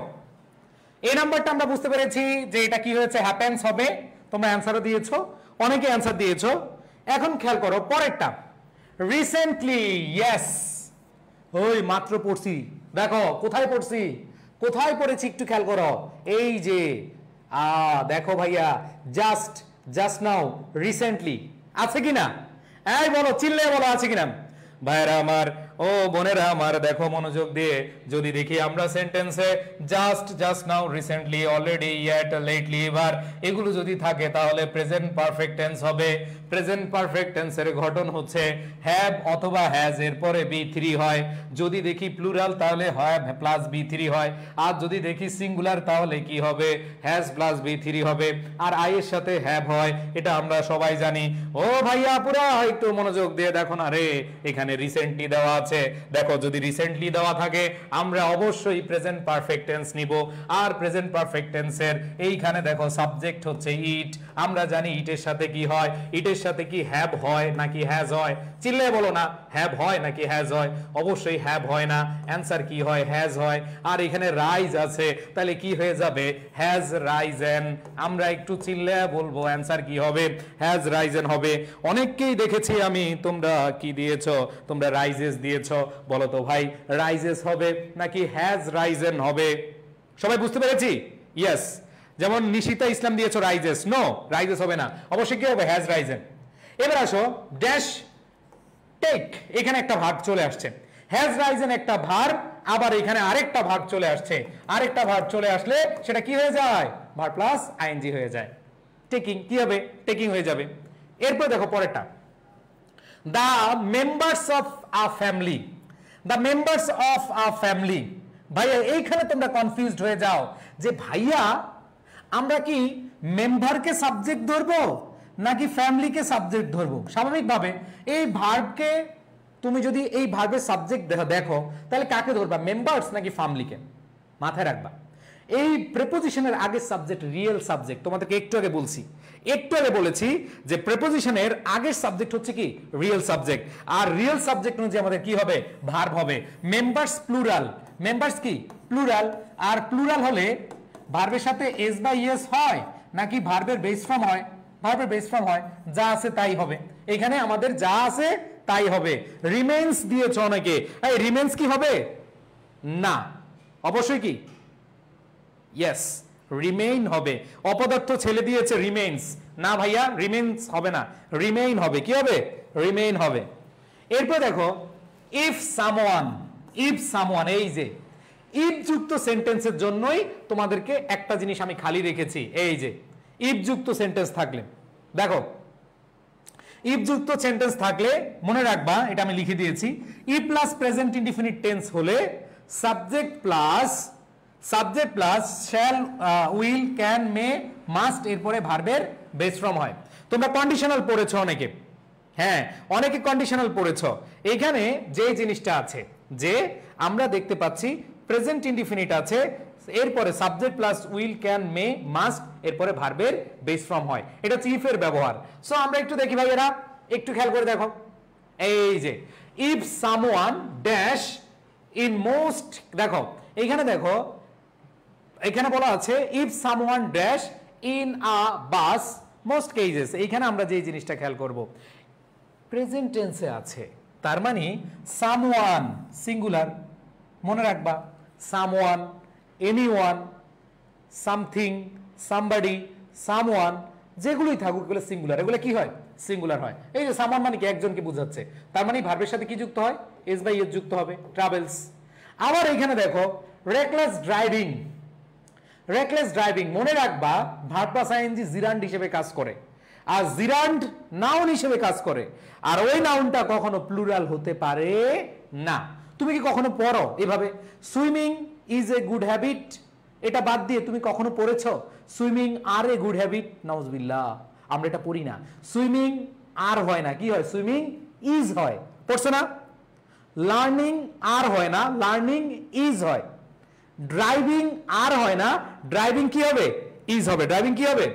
A: এই নাম্বারটা আমরা বুঝতে পেরেছি যে এটা কি হয়েছে হ্যাপেন্স হবে তোমরা অ্যান্সারও দিয়েছো অনেকে অ্যান্সার দিয়েছো এখন খেয়াল করো পরেরটা রিসেন্টলি ইয়েস ওই মাত্র পড়ছি দেখো কোথায় পড়ছি কোথায় পড়েছি একটু খেয়াল করো এই যে আ দেখো ভাইয়া জাস্ট জাস্ট নাও রিসেন্টলি আছে কি না এই বলো চিল্লাই বলো আছে কিনা ভাইরা আমার ও বোনেরা আমার দেখো মনোযোগ দিয়ে যদি দেখি আমরা সেন্টেন্সে just just now recently already yet lately এবার এগুলো যদি থাকে তাহলে প্রেজেন্ট পারফেক্ট টেন্স হবে প্রেজেন্ট পারফেক্ট টেন্সের ঘটন হচ্ছে হ্যাভ অথবা হ্যাজ এর পরে বি থ্রি হয় যদি দেখি প্লুরাল তাহলে হ্যাভ প্লাস বি থ্রি হয় আর যদি দেখি সিঙ্গুলার তাহলে কি হবে হ্যাজ প্লাস বি থ্রি হবে আর আই এর সাথে হ্যাভ হয় এটা আমরা সবাই জানি ও ভাইয়া পুরা হয়তো মনোযোগ দিয়ে দেখো না রে এখানে রিসেন্টলি দেওয়া আছে দেখো যদি রিসেন্টলি দেওয়া থাকে আমরা অবশ্যই প্রেজেন্ট পারফেক্ট টেন্স নিব আর প্রেজেন্ট পারফেক্ট টেন্সের এইখানে দেখো সাবজেক্ট হচ্ছে ইট আমরা জানি ইটের সাথে কি হয় ইটের সাথে কি হ্যাব হয় নাকি হ্যাজ হয় চিল্লে বলো না হ্যাব হয় নাকি হ্যাজ হয় অবশ্যই হ্যাব হয় না অ্যান্সার কি হয় হ্যাজ হয় আর এখানে রাইজ আছে তাহলে কি হয়ে যাবে হ্যাজ রাইজেন আমরা একটু চিল্লে বলবো অ্যান্সার কি হবে হ্যাজ রাইজেন হবে অনেককেই দেখেছি আমি তোমরা কি দিয়েছো তোমরা রাইজেস দিয়ে দিয়েছ বলো তো ভাই রাইজেস হবে নাকি হ্যাজ রাইজেন হবে সবাই বুঝতে পেরেছি ইয়েস যেমন নিশিতা ইসলাম দিয়েছ রাইজেস নো রাইজেস হবে না অবশ্যই কি হবে হ্যাজ রাইজেন এবার আসো ড্যাশ টেক এখানে একটা ভাগ চলে আসছে হ্যাজ রাইজেন একটা ভার আবার এখানে আরেকটা ভাগ চলে আসছে আরেকটা ভাগ চলে আসলে সেটা কি হয়ে যায় ভার প্লাস আইএনজি হয়ে যায় টেকিং কি হবে টেকিং হয়ে যাবে এরপর দেখো পরেরটা the members of a family the members of a family ভাইয়া এইখানে তোমরা কনফিউজড হয়ে যাও যে ভাইয়া আমরা কি মেম্বারকে সাবজেক্ট ধরবো নাকি ফ্যামিলিকে সাবজেক্ট ধরবো স্বাভাবিকভাবে এই ভার্বকে তুমি যদি এই ভার্বের সাবজেক্ট দেখো তাহলে কাকে ধরবা মেম্বার্স নাকি ফ্যামিলিকে মাথায় রাখবা এই প্রেপোজিশনের আগের সাবজেক্ট রিয়েল সাবজেক্ট তোমাদেরকে একটু আগে বলছি একটু আগে বলেছি যে প্রেপোজিশনের আগের সাবজেক্ট হচ্ছে কি রিয়েল সাবজেক্ট আর রিয়েল সাবজেক্ট অনুযায়ী আমাদের কি হবে ভার্ব হবে মেম্বার্স প্লুরাল মেম্বার্স কি প্লুরাল আর প্লুরাল হলে ভার্বের সাথে এস বা ইয়েস হয় নাকি ভার্বের বেস ফর্ম হয় ভার্বের বেস ফর্ম হয় যা আছে তাই হবে এখানে আমাদের যা আছে তাই হবে রিমেন্স দিয়েছ অনেকে এই রিমেন্স কি হবে না অবশ্যই কি ইয়েস রিমেইন হবে অপদার্থ ছেলে দিয়েছে রিমেইনস না ভাইয়া রিমেইনস হবে না রিমেইন হবে কি হবে রিমেইন হবে এরপর দেখো ইফ সামওয়ান ইফ সামওয়ান এই যে যুক্ত সেন্টেন্সের জন্যই তোমাদেরকে একটা জিনিস আমি খালি রেখেছি এই যে ইফযুক্ত সেন্টেন্স থাকলে দেখো ইফযুক্ত সেন্টেন্স থাকলে মনে রাখবা এটা আমি লিখে দিয়েছি ই প্লাস প্রেজেন্ট ইনডিফিনিট টেন্স হলে subject plus subject plus shall will can may must এরপরে ভার্বের বেশ্রম হয় তোমরা কন্ডিশনাল পড়েছ অনেকে হ্যাঁ অনেকে কন্ডিশনাল পড়েছ এখানে যে জিনিসটা আছে যে আমরা দেখতে পাচ্ছি প্রেজেন্ট ইন্ডিফিনিট আছে এরপরে subject plus will can may must এরপরে ভার্বের বেশ্রম হয় এটা হচ্ছে ইফের ব্যবহার সো আমরা একটু দেখি ভাই এরা একটু খেয়াল করে দেখো এই যে if someone dash in most দেখো এখানে দেখো এখানে বলা আছে if someone dash in a bus most cases এইখানে আমরা যে জিনিসটা খেয়াল করব প্রেজেন্ট টেন্সে আছে তার মানে সামওয়ান সিঙ্গুলার মনে রাখবা someone anyone something somebody someone যেগুলোই থাকুক এগুলো সিঙ্গুলার এগুলো কি হয় সিঙ্গুলার হয় এই যে সামওয়ান মানে কি একজনকে বোঝাচ্ছে তার মানে ভার্বের সাথে কি যুক্ত হয় এস বাই এস যুক্ত হবে ট্রাভেলস আবার এইখানে দেখো রেকলেস ড্রাইভিং রেকলেস ড্রাইভিং মনে রাখবা ভারপাস আইএনজি জিরান্ড হিসেবে কাজ করে আর জিরান্ড নাউন হিসেবে কাজ করে আর ওই নাউনটা কখনো প্লুরাল হতে পারে না তুমি কি কখনো পড়ো এভাবে swimming is a good habit এটা বাদ দিয়ে তুমি কখনো পড়েছ swimming are a good habit নাউজবিল্লা আমরা এটা পড়ি না সুইমিং আর হয় না কি হয় সুইমিং ইজ হয় পড়ছো না লার্নিং আর হয় না লার্নিং ইজ হয় ড্রাইভিং আর হয় না ড্রাইভিং কি হবে ইজ হবে ড্রাইভিং কি হবে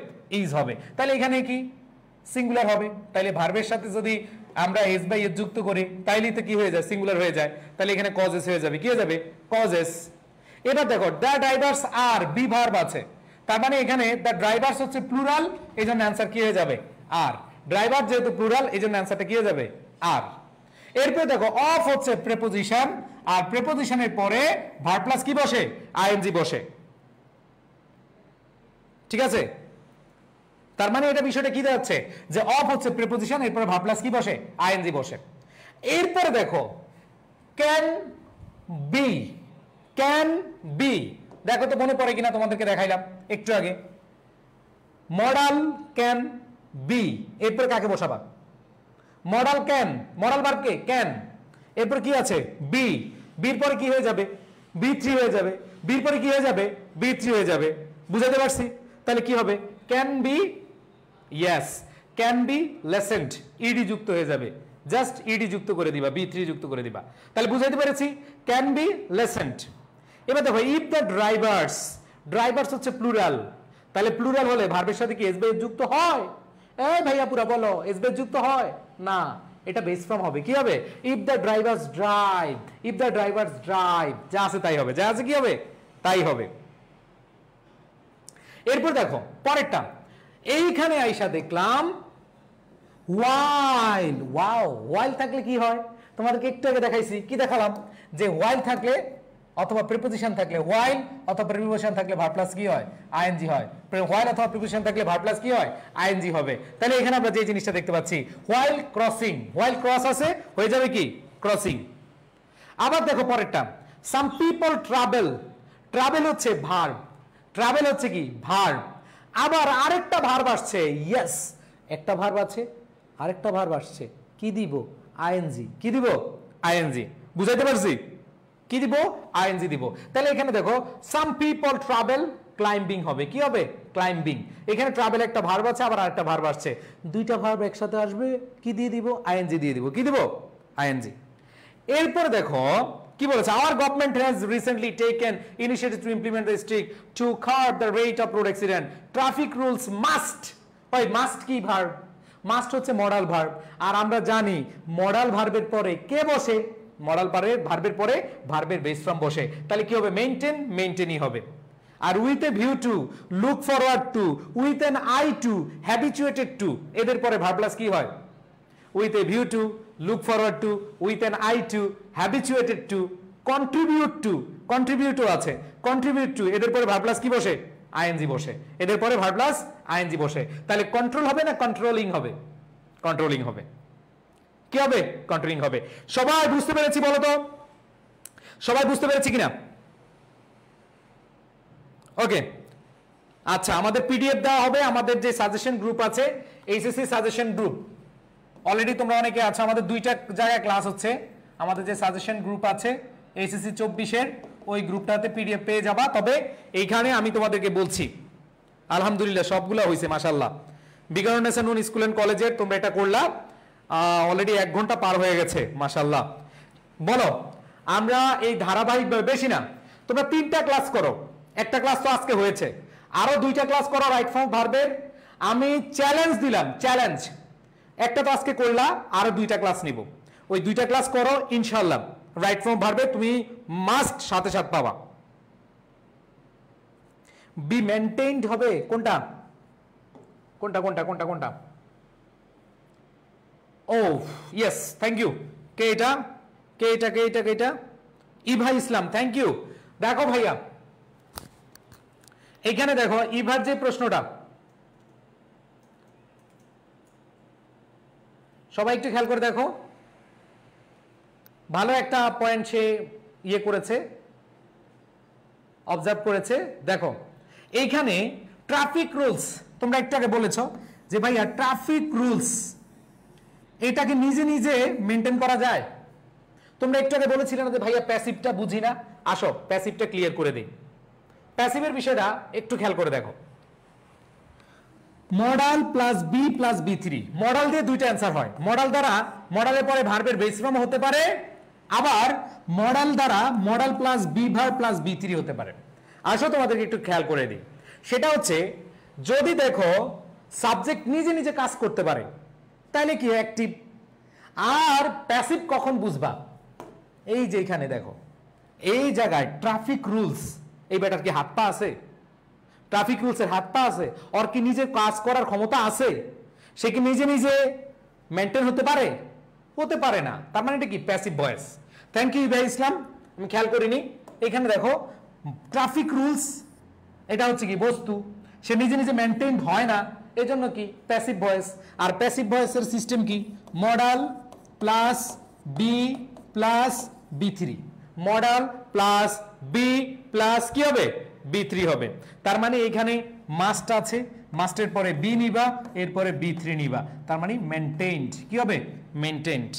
A: ইজ হবে তাহলে এখানে কি সিঙ্গুলার হবে তাহলে ভার্ভের সাথে যদি আমরা এস বাই এস যুক্ত করি তাইলে তো কি হয়ে যায় সিঙ্গুলার হয়ে যায় তাহলে এখানে কজেস হয়ে যাবে কি হয়ে যাবে কজেস এবার দেখো the drivers are be verb আছে তার মানে এখানে দ্য ড্রাইভার্স হচ্ছে প্লুরাল এই জন্য অ্যান্সার কি হয়ে যাবে আর ড্রাইভার যেহেতু প্লুরাল এই জন্য অ্যান্সারটা কি হয়ে যাবে আর এরপরে দেখো অফ হচ্ছে প্রেপোজিশন আর প্রেপোজিশনের পরে ভারপ্লাস কি বসে আইএনজি বসে ঠিক আছে তার মানে এটা বিষয়টা কি দেখাচ্ছে যে অফ হচ্ছে প্রেপোজিশন এরপরে ভার কি বসে আইএনজি বসে এরপরে দেখো ক্যান বি ক্যান বি দেখো তো মনে পড়ে কিনা তোমাদেরকে দেখাইলাম একটু আগে মডাল ক্যান বি এরপরে কাকে বসাবা মডাল ক্যান মডাল বার কে ক্যান এরপর কি আছে বি বির পরে কি হয়ে যাবে বি থ্রি হয়ে যাবে বির পরে কি হয়ে যাবে বি থ্রি হয়ে যাবে বুঝাতে পারছি তাহলে কি হবে can be yes can be licensed ED যুক্ত হয়ে যাবে জাস্ট ইডি e যুক্ত করে দিবা বি থ্রি যুক্ত করে দিবা তাহলে বুঝাইতে পেরেছি ক্যান বি লেসেন্ট এবার দেখো ইফ দ্য ড্রাইভার্স ড্রাইভার্স হচ্ছে প্লুরাল তাহলে প্লুরাল হলে ভার্বের সাথে কি এসবে যুক্ত হয় এ ভাইয়া পুরা বলো এসবে যুক্ত হয় না এটা বেস ফর্ম হবে কি হবে if the drivers drive if the drivers drive যা আছে তাই হবে যা আছে কি হবে তাই হবে এরপর দেখো পরেরটা এইখানে আইসা দেখলাম ওয়াইল ওয়াও ওয়াইল থাকলে কি হয় তোমাদেরকে একটু আগে দেখাইছি কি দেখালাম যে ওয়াইল থাকলে অথবা প্রিপোজিশন থাকলে ওয়াইল অথবা প্রিপোজিশন থাকলে ভার প্লাস কি হয় আইএনজি হয় ওয়াইল অথবা প্রিপোজিশন থাকলে ভার প্লাস কি হয় আইএনজি হবে তাহলে এখানে আমরা যে জিনিসটা দেখতে পাচ্ছি ওয়াইল ক্রসিং ওয়াইল ক্রস আছে হয়ে যাবে কি ক্রসিং আবার দেখো পরেরটা সাম পিপল ট্রাভেল ট্রাভেল হচ্ছে ভার ট্রাভেল হচ্ছে কি ভার
B: আবার আরেকটা ভার্ব আসছে
A: ইয়েস একটা ভার্ব আছে আরেকটা ভার্ব আসছে কি দিব আইএনজি কি দিব আইএনজি বুঝাইতে পারছি কি দিব আইএনজি দিব তাহলে এখানে দেখো সাম পিপল ট্রাভেল ক্লাইম্বিং হবে কি হবে ক্লাইম্বিং এখানে ট্রাভেল একটা ভার্ব আছে আবার আরেকটা ভার্ব আসছে দুইটা ভার্ব একসাথে আসবে কি দিয়ে দিব আইএনজি দিয়ে দিব কি দিব আইএনজি এরপর দেখো কি বলেছে our government has recently taken initiative to implement the strict to curb the rate of road accident traffic rules must ওই মাস্ট কি ভার্ব মাস্ট হচ্ছে মডাল ভার্ব আর আমরা জানি মডাল ভার্বের পরে কে বসে মডাল পারে ভার্বের পরে ভার্বের বেস বসে তাহলে কি হবে মেনটেন মেনটেনই হবে আর with a view to look forward to with an eye to habituated to এদের পরে ভার্বলাস কি হয় with a view to look forward to with an eye to habituated to contribute to কন্ট্রিবিউটও আছে কন্ট্রিবিউট টু এদের পরে verb plus কি বসে আইএনজি বসে এদের পরে ভার্বলাস আইএনজি বসে তাহলে কন্ট্রোল হবে না কন্ট্রোলিং হবে কন্ট্রোলিং হবে কি হবে কন্টিনিউ হবে সবাই বুঝতে পেরেছি বলো তো সবাই বুঝতে পেরেছি কিনা ওকে আচ্ছা আমাদের পিডিএফ দেওয়া হবে আমাদের যে সাজেশন গ্রুপ আছে এইচএসসি সাজেশন গ্রুপ অলরেডি তোমরা অনেকে আছো আমাদের দুইটা জায়গায় ক্লাস হচ্ছে আমাদের যে সাজেশন গ্রুপ আছে এইচএসসি চব্বিশের ওই গ্রুপটাতে পিডিএফ পেয়ে যাবা তবে এইখানে আমি তোমাদেরকে বলছি আলহামদুলিল্লাহ সবগুলো হয়েছে মাসাল্লাহ বিকারণ স্কুল অ্যান্ড কলেজের তোমরা এটা করলা অলরেডি এক ঘন্টা পার হয়ে গেছে মাসাল্লাহ বলো আমরা এই ধারাবাহিকভাবে বেশি না তোমরা তিনটা ক্লাস করো একটা ক্লাস তো আজকে হয়েছে আরও দুইটা ক্লাস করো রাইট ফর্ম ভারবে আমি চ্যালেঞ্জ দিলাম চ্যালেঞ্জ একটা তো আজকে করলা আরো দুইটা ক্লাস নিব ওই দুইটা ক্লাস করো ইনশাল্লাহ রাইট ফর্ম ভারবে তুমি মাস্ট সাথে সাথে পাবা বি মেনটেইনড হবে কোনটা কোনটা কোনটা কোনটা কোনটা ও ইয়েস থ্যাংক ইউ কে এটা কে এটা কে এটা কে এটা ইভা ইসলাম থ্যাংক ইউ দেখো ভাইয়া এখানে দেখো ইভার যে প্রশ্নটা সবাই একটু খেয়াল করে দেখো ভালো একটা পয়েন্ট সে ইয়ে করেছে অবজার্ভ করেছে দেখো এইখানে ট্রাফিক রুলস তোমরা একটু আগে বলেছ যে ভাইয়া ট্রাফিক রুলস এটাকে নিজে নিজে মেনটেন করা যায় তোমরা একটু আগে বলেছিলে না যে ভাইয়া প্যাসিভটা বুঝি না আসো প্যাসিভটা ক্লিয়ার করে দিই প্যাসিভের বিষয়টা একটু খেয়াল করে দেখো modal plus be plus V three modal দিয়ে দুইটা অ্যান্সার হয় মডাল দ্বারা মডালের পরে ভার্বের বেস ফর্ম হতে পারে আবার মডাল দ্বারা modal plus be verb plus V three হতে পারে আসো তোমাদেরকে একটু খেয়াল করে দিই সেটা হচ্ছে যদি দেখো সাবজেক্ট নিজে নিজে কাজ করতে পারে তাহলে কি অ্যাক্টিভ আর প্যাসিভ কখন বুঝবা এই যে এখানে দেখো এই জায়গায় ট্রাফিক রুলস এই ব্যাটার কি হাত পা আছে ট্রাফিক রুলসের হাত পা আছে ওর কি নিজে কাজ করার ক্ষমতা আছে সে কি নিজে নিজে মেনটেন হতে পারে হতে পারে না তার মানে এটা কি প্যাসিভ ভয়েস থ্যাংক ইউ ভাই ইসলাম আমি খেয়াল করিনি এখানে দেখো ট্রাফিক রুলস এটা হচ্ছে কি বস্তু সে নিজে নিজে মেনটেন হয় না এজন্য কি প্যাসিভ ভয়েস আর প্যাসিভ ভয়েসের সিস্টেম কি modal plus be plus V three modal plus be plus কি হবে বি থ্রি হবে তার মানে এখানে মাস্ট আছে মাস্টের পরে বি নিবা এরপরে বি থ্রি নিবা তার মানে মেনটেন্ড কি হবে মেনটেন্ড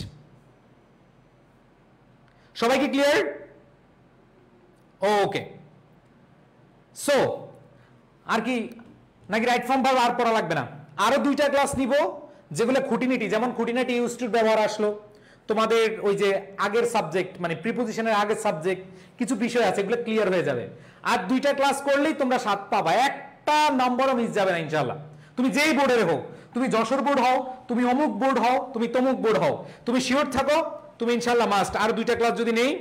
A: সবাইকে ক্লিয়ার ওকে সো আর কি নাকি রাইট ফর্ম ভার্ব আর পড়া লাগবে না আরো দুইটা ক্লাস নিব যেগুলো খুঁটিনিটি যেমন খুঁটিনিটি ইউজ টু ব্যবহার আসলো তোমাদের ওই যে আগের সাবজেক্ট মানে প্রিপোজিশনের আগের সাবজেক্ট কিছু বিষয় আছে এগুলো ক্লিয়ার হয়ে যাবে আর দুইটা ক্লাস করলেই তোমরা সাত পাবা একটা নম্বরও মিস যাবে না ইনশাল্লাহ তুমি যেই বোর্ডের হোক তুমি যশোর বোর্ড হও তুমি অমুক বোর্ড হও তুমি তমুক বোর্ড হও তুমি শিওর থাকো তুমি ইনশাল্লাহ মাস্ট আর দুইটা ক্লাস যদি নেই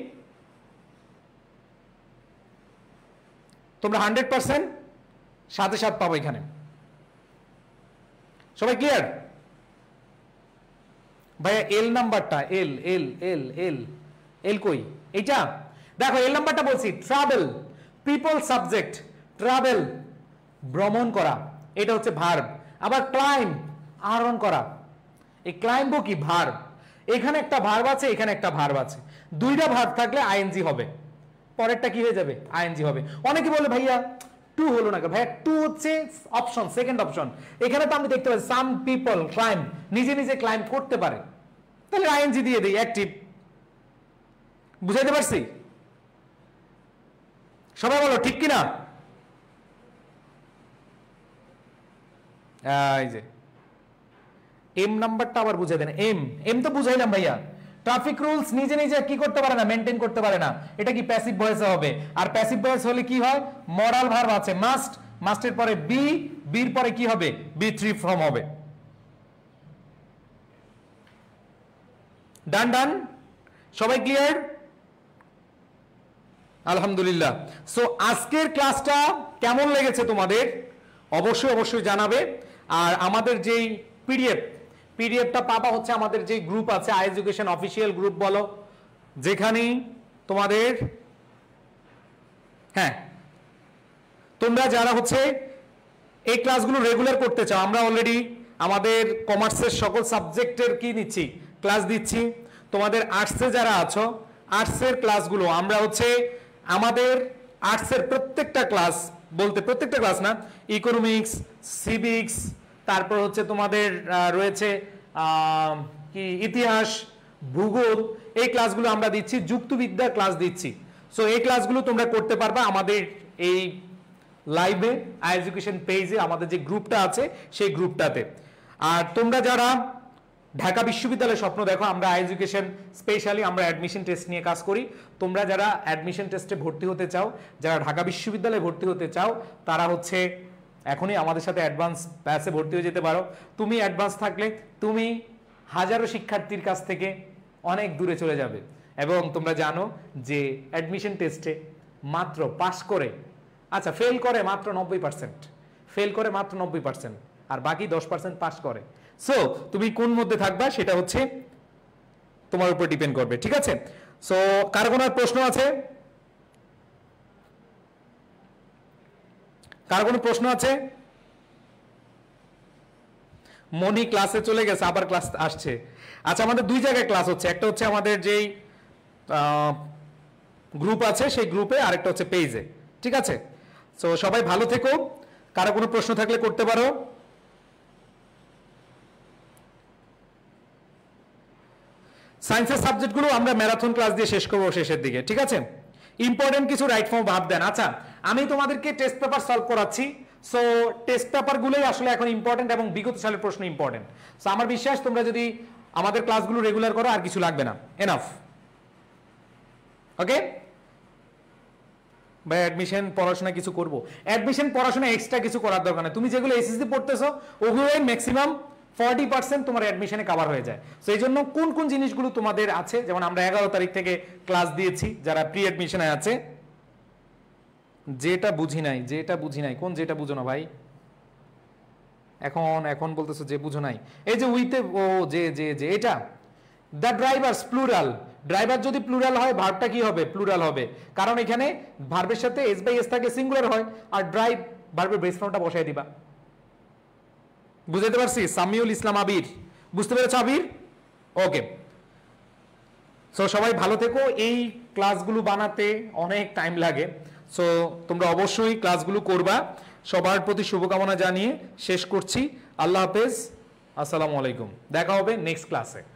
A: তোমরা হান্ড্রেড পার্সেন্ট সাথে সাথ পাবো এখানে সবাই ক্লিয়ার ভাইয়া এল নাম্বারটা এল এল এল এল এল কই এইটা দেখো এল নাম্বারটা বলছি ট্রাভেল পিপল সাবজেক্ট ট্রাভেল ভ্রমণ করা এটা হচ্ছে ভার্ব আবার ক্লাইম আরোহণ করা এই ক্লাইম্বও কি ভার্ব এখানে একটা ভার্ব আছে এখানে একটা ভার্ব আছে দুইটা ভার্ব থাকলে আইএনজি হবে পরেরটা কি হয়ে যাবে আইএনজি হবে অনেকে বলে ভাইয়া টু হলো না ভাইয়া টু হচ্ছে অপশন সেকেন্ড অপশন এখানে তো আমি দেখতে পাচ্ছি সাম পিপল ক্লাইম নিজে নিজে ক্লাইম করতে পারে তাহলে আইএনজি দিয়ে দিই অ্যাক্টিভ বুঝাইতে পারছি সবাই বলো ঠিক কি না এই যে এম নাম্বারটা আবার বুঝাই দেন এম এম তো বুঝাইলাম ভাইয়া ট্রাফিক রুলস নিজে নিজে কি করতে পারে না মেনটেন করতে পারে না এটা কি প্যাসিভ ভয়েসে হবে আর প্যাসিভ ভয়েস হলে কি হয় মরাল ভার্ব আছে মাস্ট মাস্টের পরে বি বির পরে কি হবে বি থ্রি ফর্ম হবে ডান ডান সবাই ক্লিয়ার আলহামদুলিল্লাহ সো আজকের ক্লাসটা কেমন লেগেছে তোমাদের অবশ্যই অবশ্যই জানাবে আর আমাদের যেই পিডিএফ পিডিএফটা পাবা হচ্ছে আমাদের যে গ্রুপ আছে আই এডুকেশন অফিসিয়াল গ্রুপ বলো যেখানেই তোমাদের হ্যাঁ তোমরা যারা হচ্ছে এই ক্লাসগুলো রেগুলার করতে চাও আমরা অলরেডি আমাদের কমার্সের সকল সাবজেক্টের কি নিচ্ছি ক্লাস দিচ্ছি তোমাদের আর্টসে যারা আছো আর্টসের ক্লাসগুলো আমরা হচ্ছে আমাদের আর্টসের প্রত্যেকটা ক্লাস বলতে প্রত্যেকটা ক্লাস না ইকোনমিক্স সিভিক্স তারপর হচ্ছে তোমাদের রয়েছে কি ইতিহাস ভূগোল এই ক্লাসগুলো আমরা দিচ্ছি যুক্তবিদ্যার ক্লাস দিচ্ছি সো এই ক্লাসগুলো তোমরা করতে পারবা আমাদের এই লাইভে আই এডুকেশন পেজে আমাদের যে গ্রুপটা আছে সেই গ্রুপটাতে আর তোমরা যারা ঢাকা বিশ্ববিদ্যালয়ের স্বপ্ন দেখো আমরা আই এডুকেশন স্পেশালি আমরা অ্যাডমিশন টেস্ট নিয়ে কাজ করি তোমরা যারা অ্যাডমিশন টেস্টে ভর্তি হতে চাও যারা ঢাকা বিশ্ববিদ্যালয়ে ভর্তি হতে চাও তারা হচ্ছে এখনই আমাদের সাথে অ্যাডভান্স প্যাসে ভর্তি হয়ে যেতে পারো তুমি অ্যাডভান্স থাকলে তুমি হাজারো শিক্ষার্থীর কাছ থেকে অনেক দূরে চলে যাবে এবং তোমরা জানো যে অ্যাডমিশন টেস্টে মাত্র পাস করে আচ্ছা ফেল করে মাত্র নব্বই পার্সেন্ট ফেল করে মাত্র নব্বই পার্সেন্ট আর বাকি দশ পার্সেন্ট পাস করে সো তুমি কোন মধ্যে থাকবা সেটা হচ্ছে তোমার উপর ডিপেন্ড করবে ঠিক আছে সো কার কোনো প্রশ্ন আছে কার কোনো প্রশ্ন আছে মনি ক্লাসে চলে গেছে আবার ক্লাস আসছে আচ্ছা আমাদের দুই জায়গায় ক্লাস হচ্ছে একটা হচ্ছে আমাদের যেই গ্রুপ আছে সেই গ্রুপে আরেকটা হচ্ছে পেজে ঠিক আছে সো সবাই ভালো থেকো কারো কোনো প্রশ্ন থাকলে করতে পারো সায়েন্সের সাবজেক্টগুলো আমরা ম্যারাথন ক্লাস দিয়ে শেষ করবো শেষের দিকে ঠিক আছে ইম্পর্টেন্ট কিছু রাইট ফর্ম ভাব দেন আচ্ছা আমি তোমাদেরকে টেস্ট পেপার সলভ করাচ্ছি সো টেস্ট পেপারগুলোই আসলে এখন ইম্পর্টেন্ট এবং বিগত সালের প্রশ্ন ইম্পর্টেন্ট সো আমার বিশ্বাস তোমরা যদি আমাদের ক্লাসগুলো রেগুলার করো আর কিছু লাগবে না এনাফ ওকে ভাই অ্যাডমিশন পড়াশোনা কিছু করব অ্যাডমিশন পড়াশোনা এক্সট্রা কিছু করার দরকার নেই তুমি যেগুলো এসএসসি পড়তেছো ওগুলোই ম্যাক্সিমাম ফর্টি পার্সেন্ট তোমার অ্যাডমিশনে কাভার হয়ে যায় সো এই জন্য কোন কোন জিনিসগুলো তোমাদের আছে যেমন আমরা এগারো তারিখ থেকে ক্লাস দিয়েছি যারা প্রি অ্যাডমিশনে আছে যেটা বুঝি নাই যেটা বুঝি নাই কোন যেটা বুঝো না ভাই এখন এখন বলতেছো যে বুঝো নাই এই যে উইথে ও যে যে যে এটা দ্য ড্রাইভার প্লুরাল ড্রাইভার যদি প্লুরাল হয় ভার্বটা কি হবে প্লুরাল হবে কারণ এখানে ভার্বের সাথে এস বাই এস থাকে সিঙ্গুলার হয় আর ড্রাইভ ভার্বের বেস ফর্মটা বসাই দিবা বুঝাইতে পারছি সামিউল ইসলাম আবির বুঝতে পেরেছ আবির ওকে সো সবাই ভালো থেকো এই ক্লাসগুলো বানাতে অনেক টাইম লাগে সো তোমরা অবশ্যই ক্লাসগুলো করবা সবার প্রতি শুভকামনা জানিয়ে শেষ করছি আল্লাহ হাফেজ আসসালামু আলাইকুম দেখা হবে নেক্সট ক্লাসে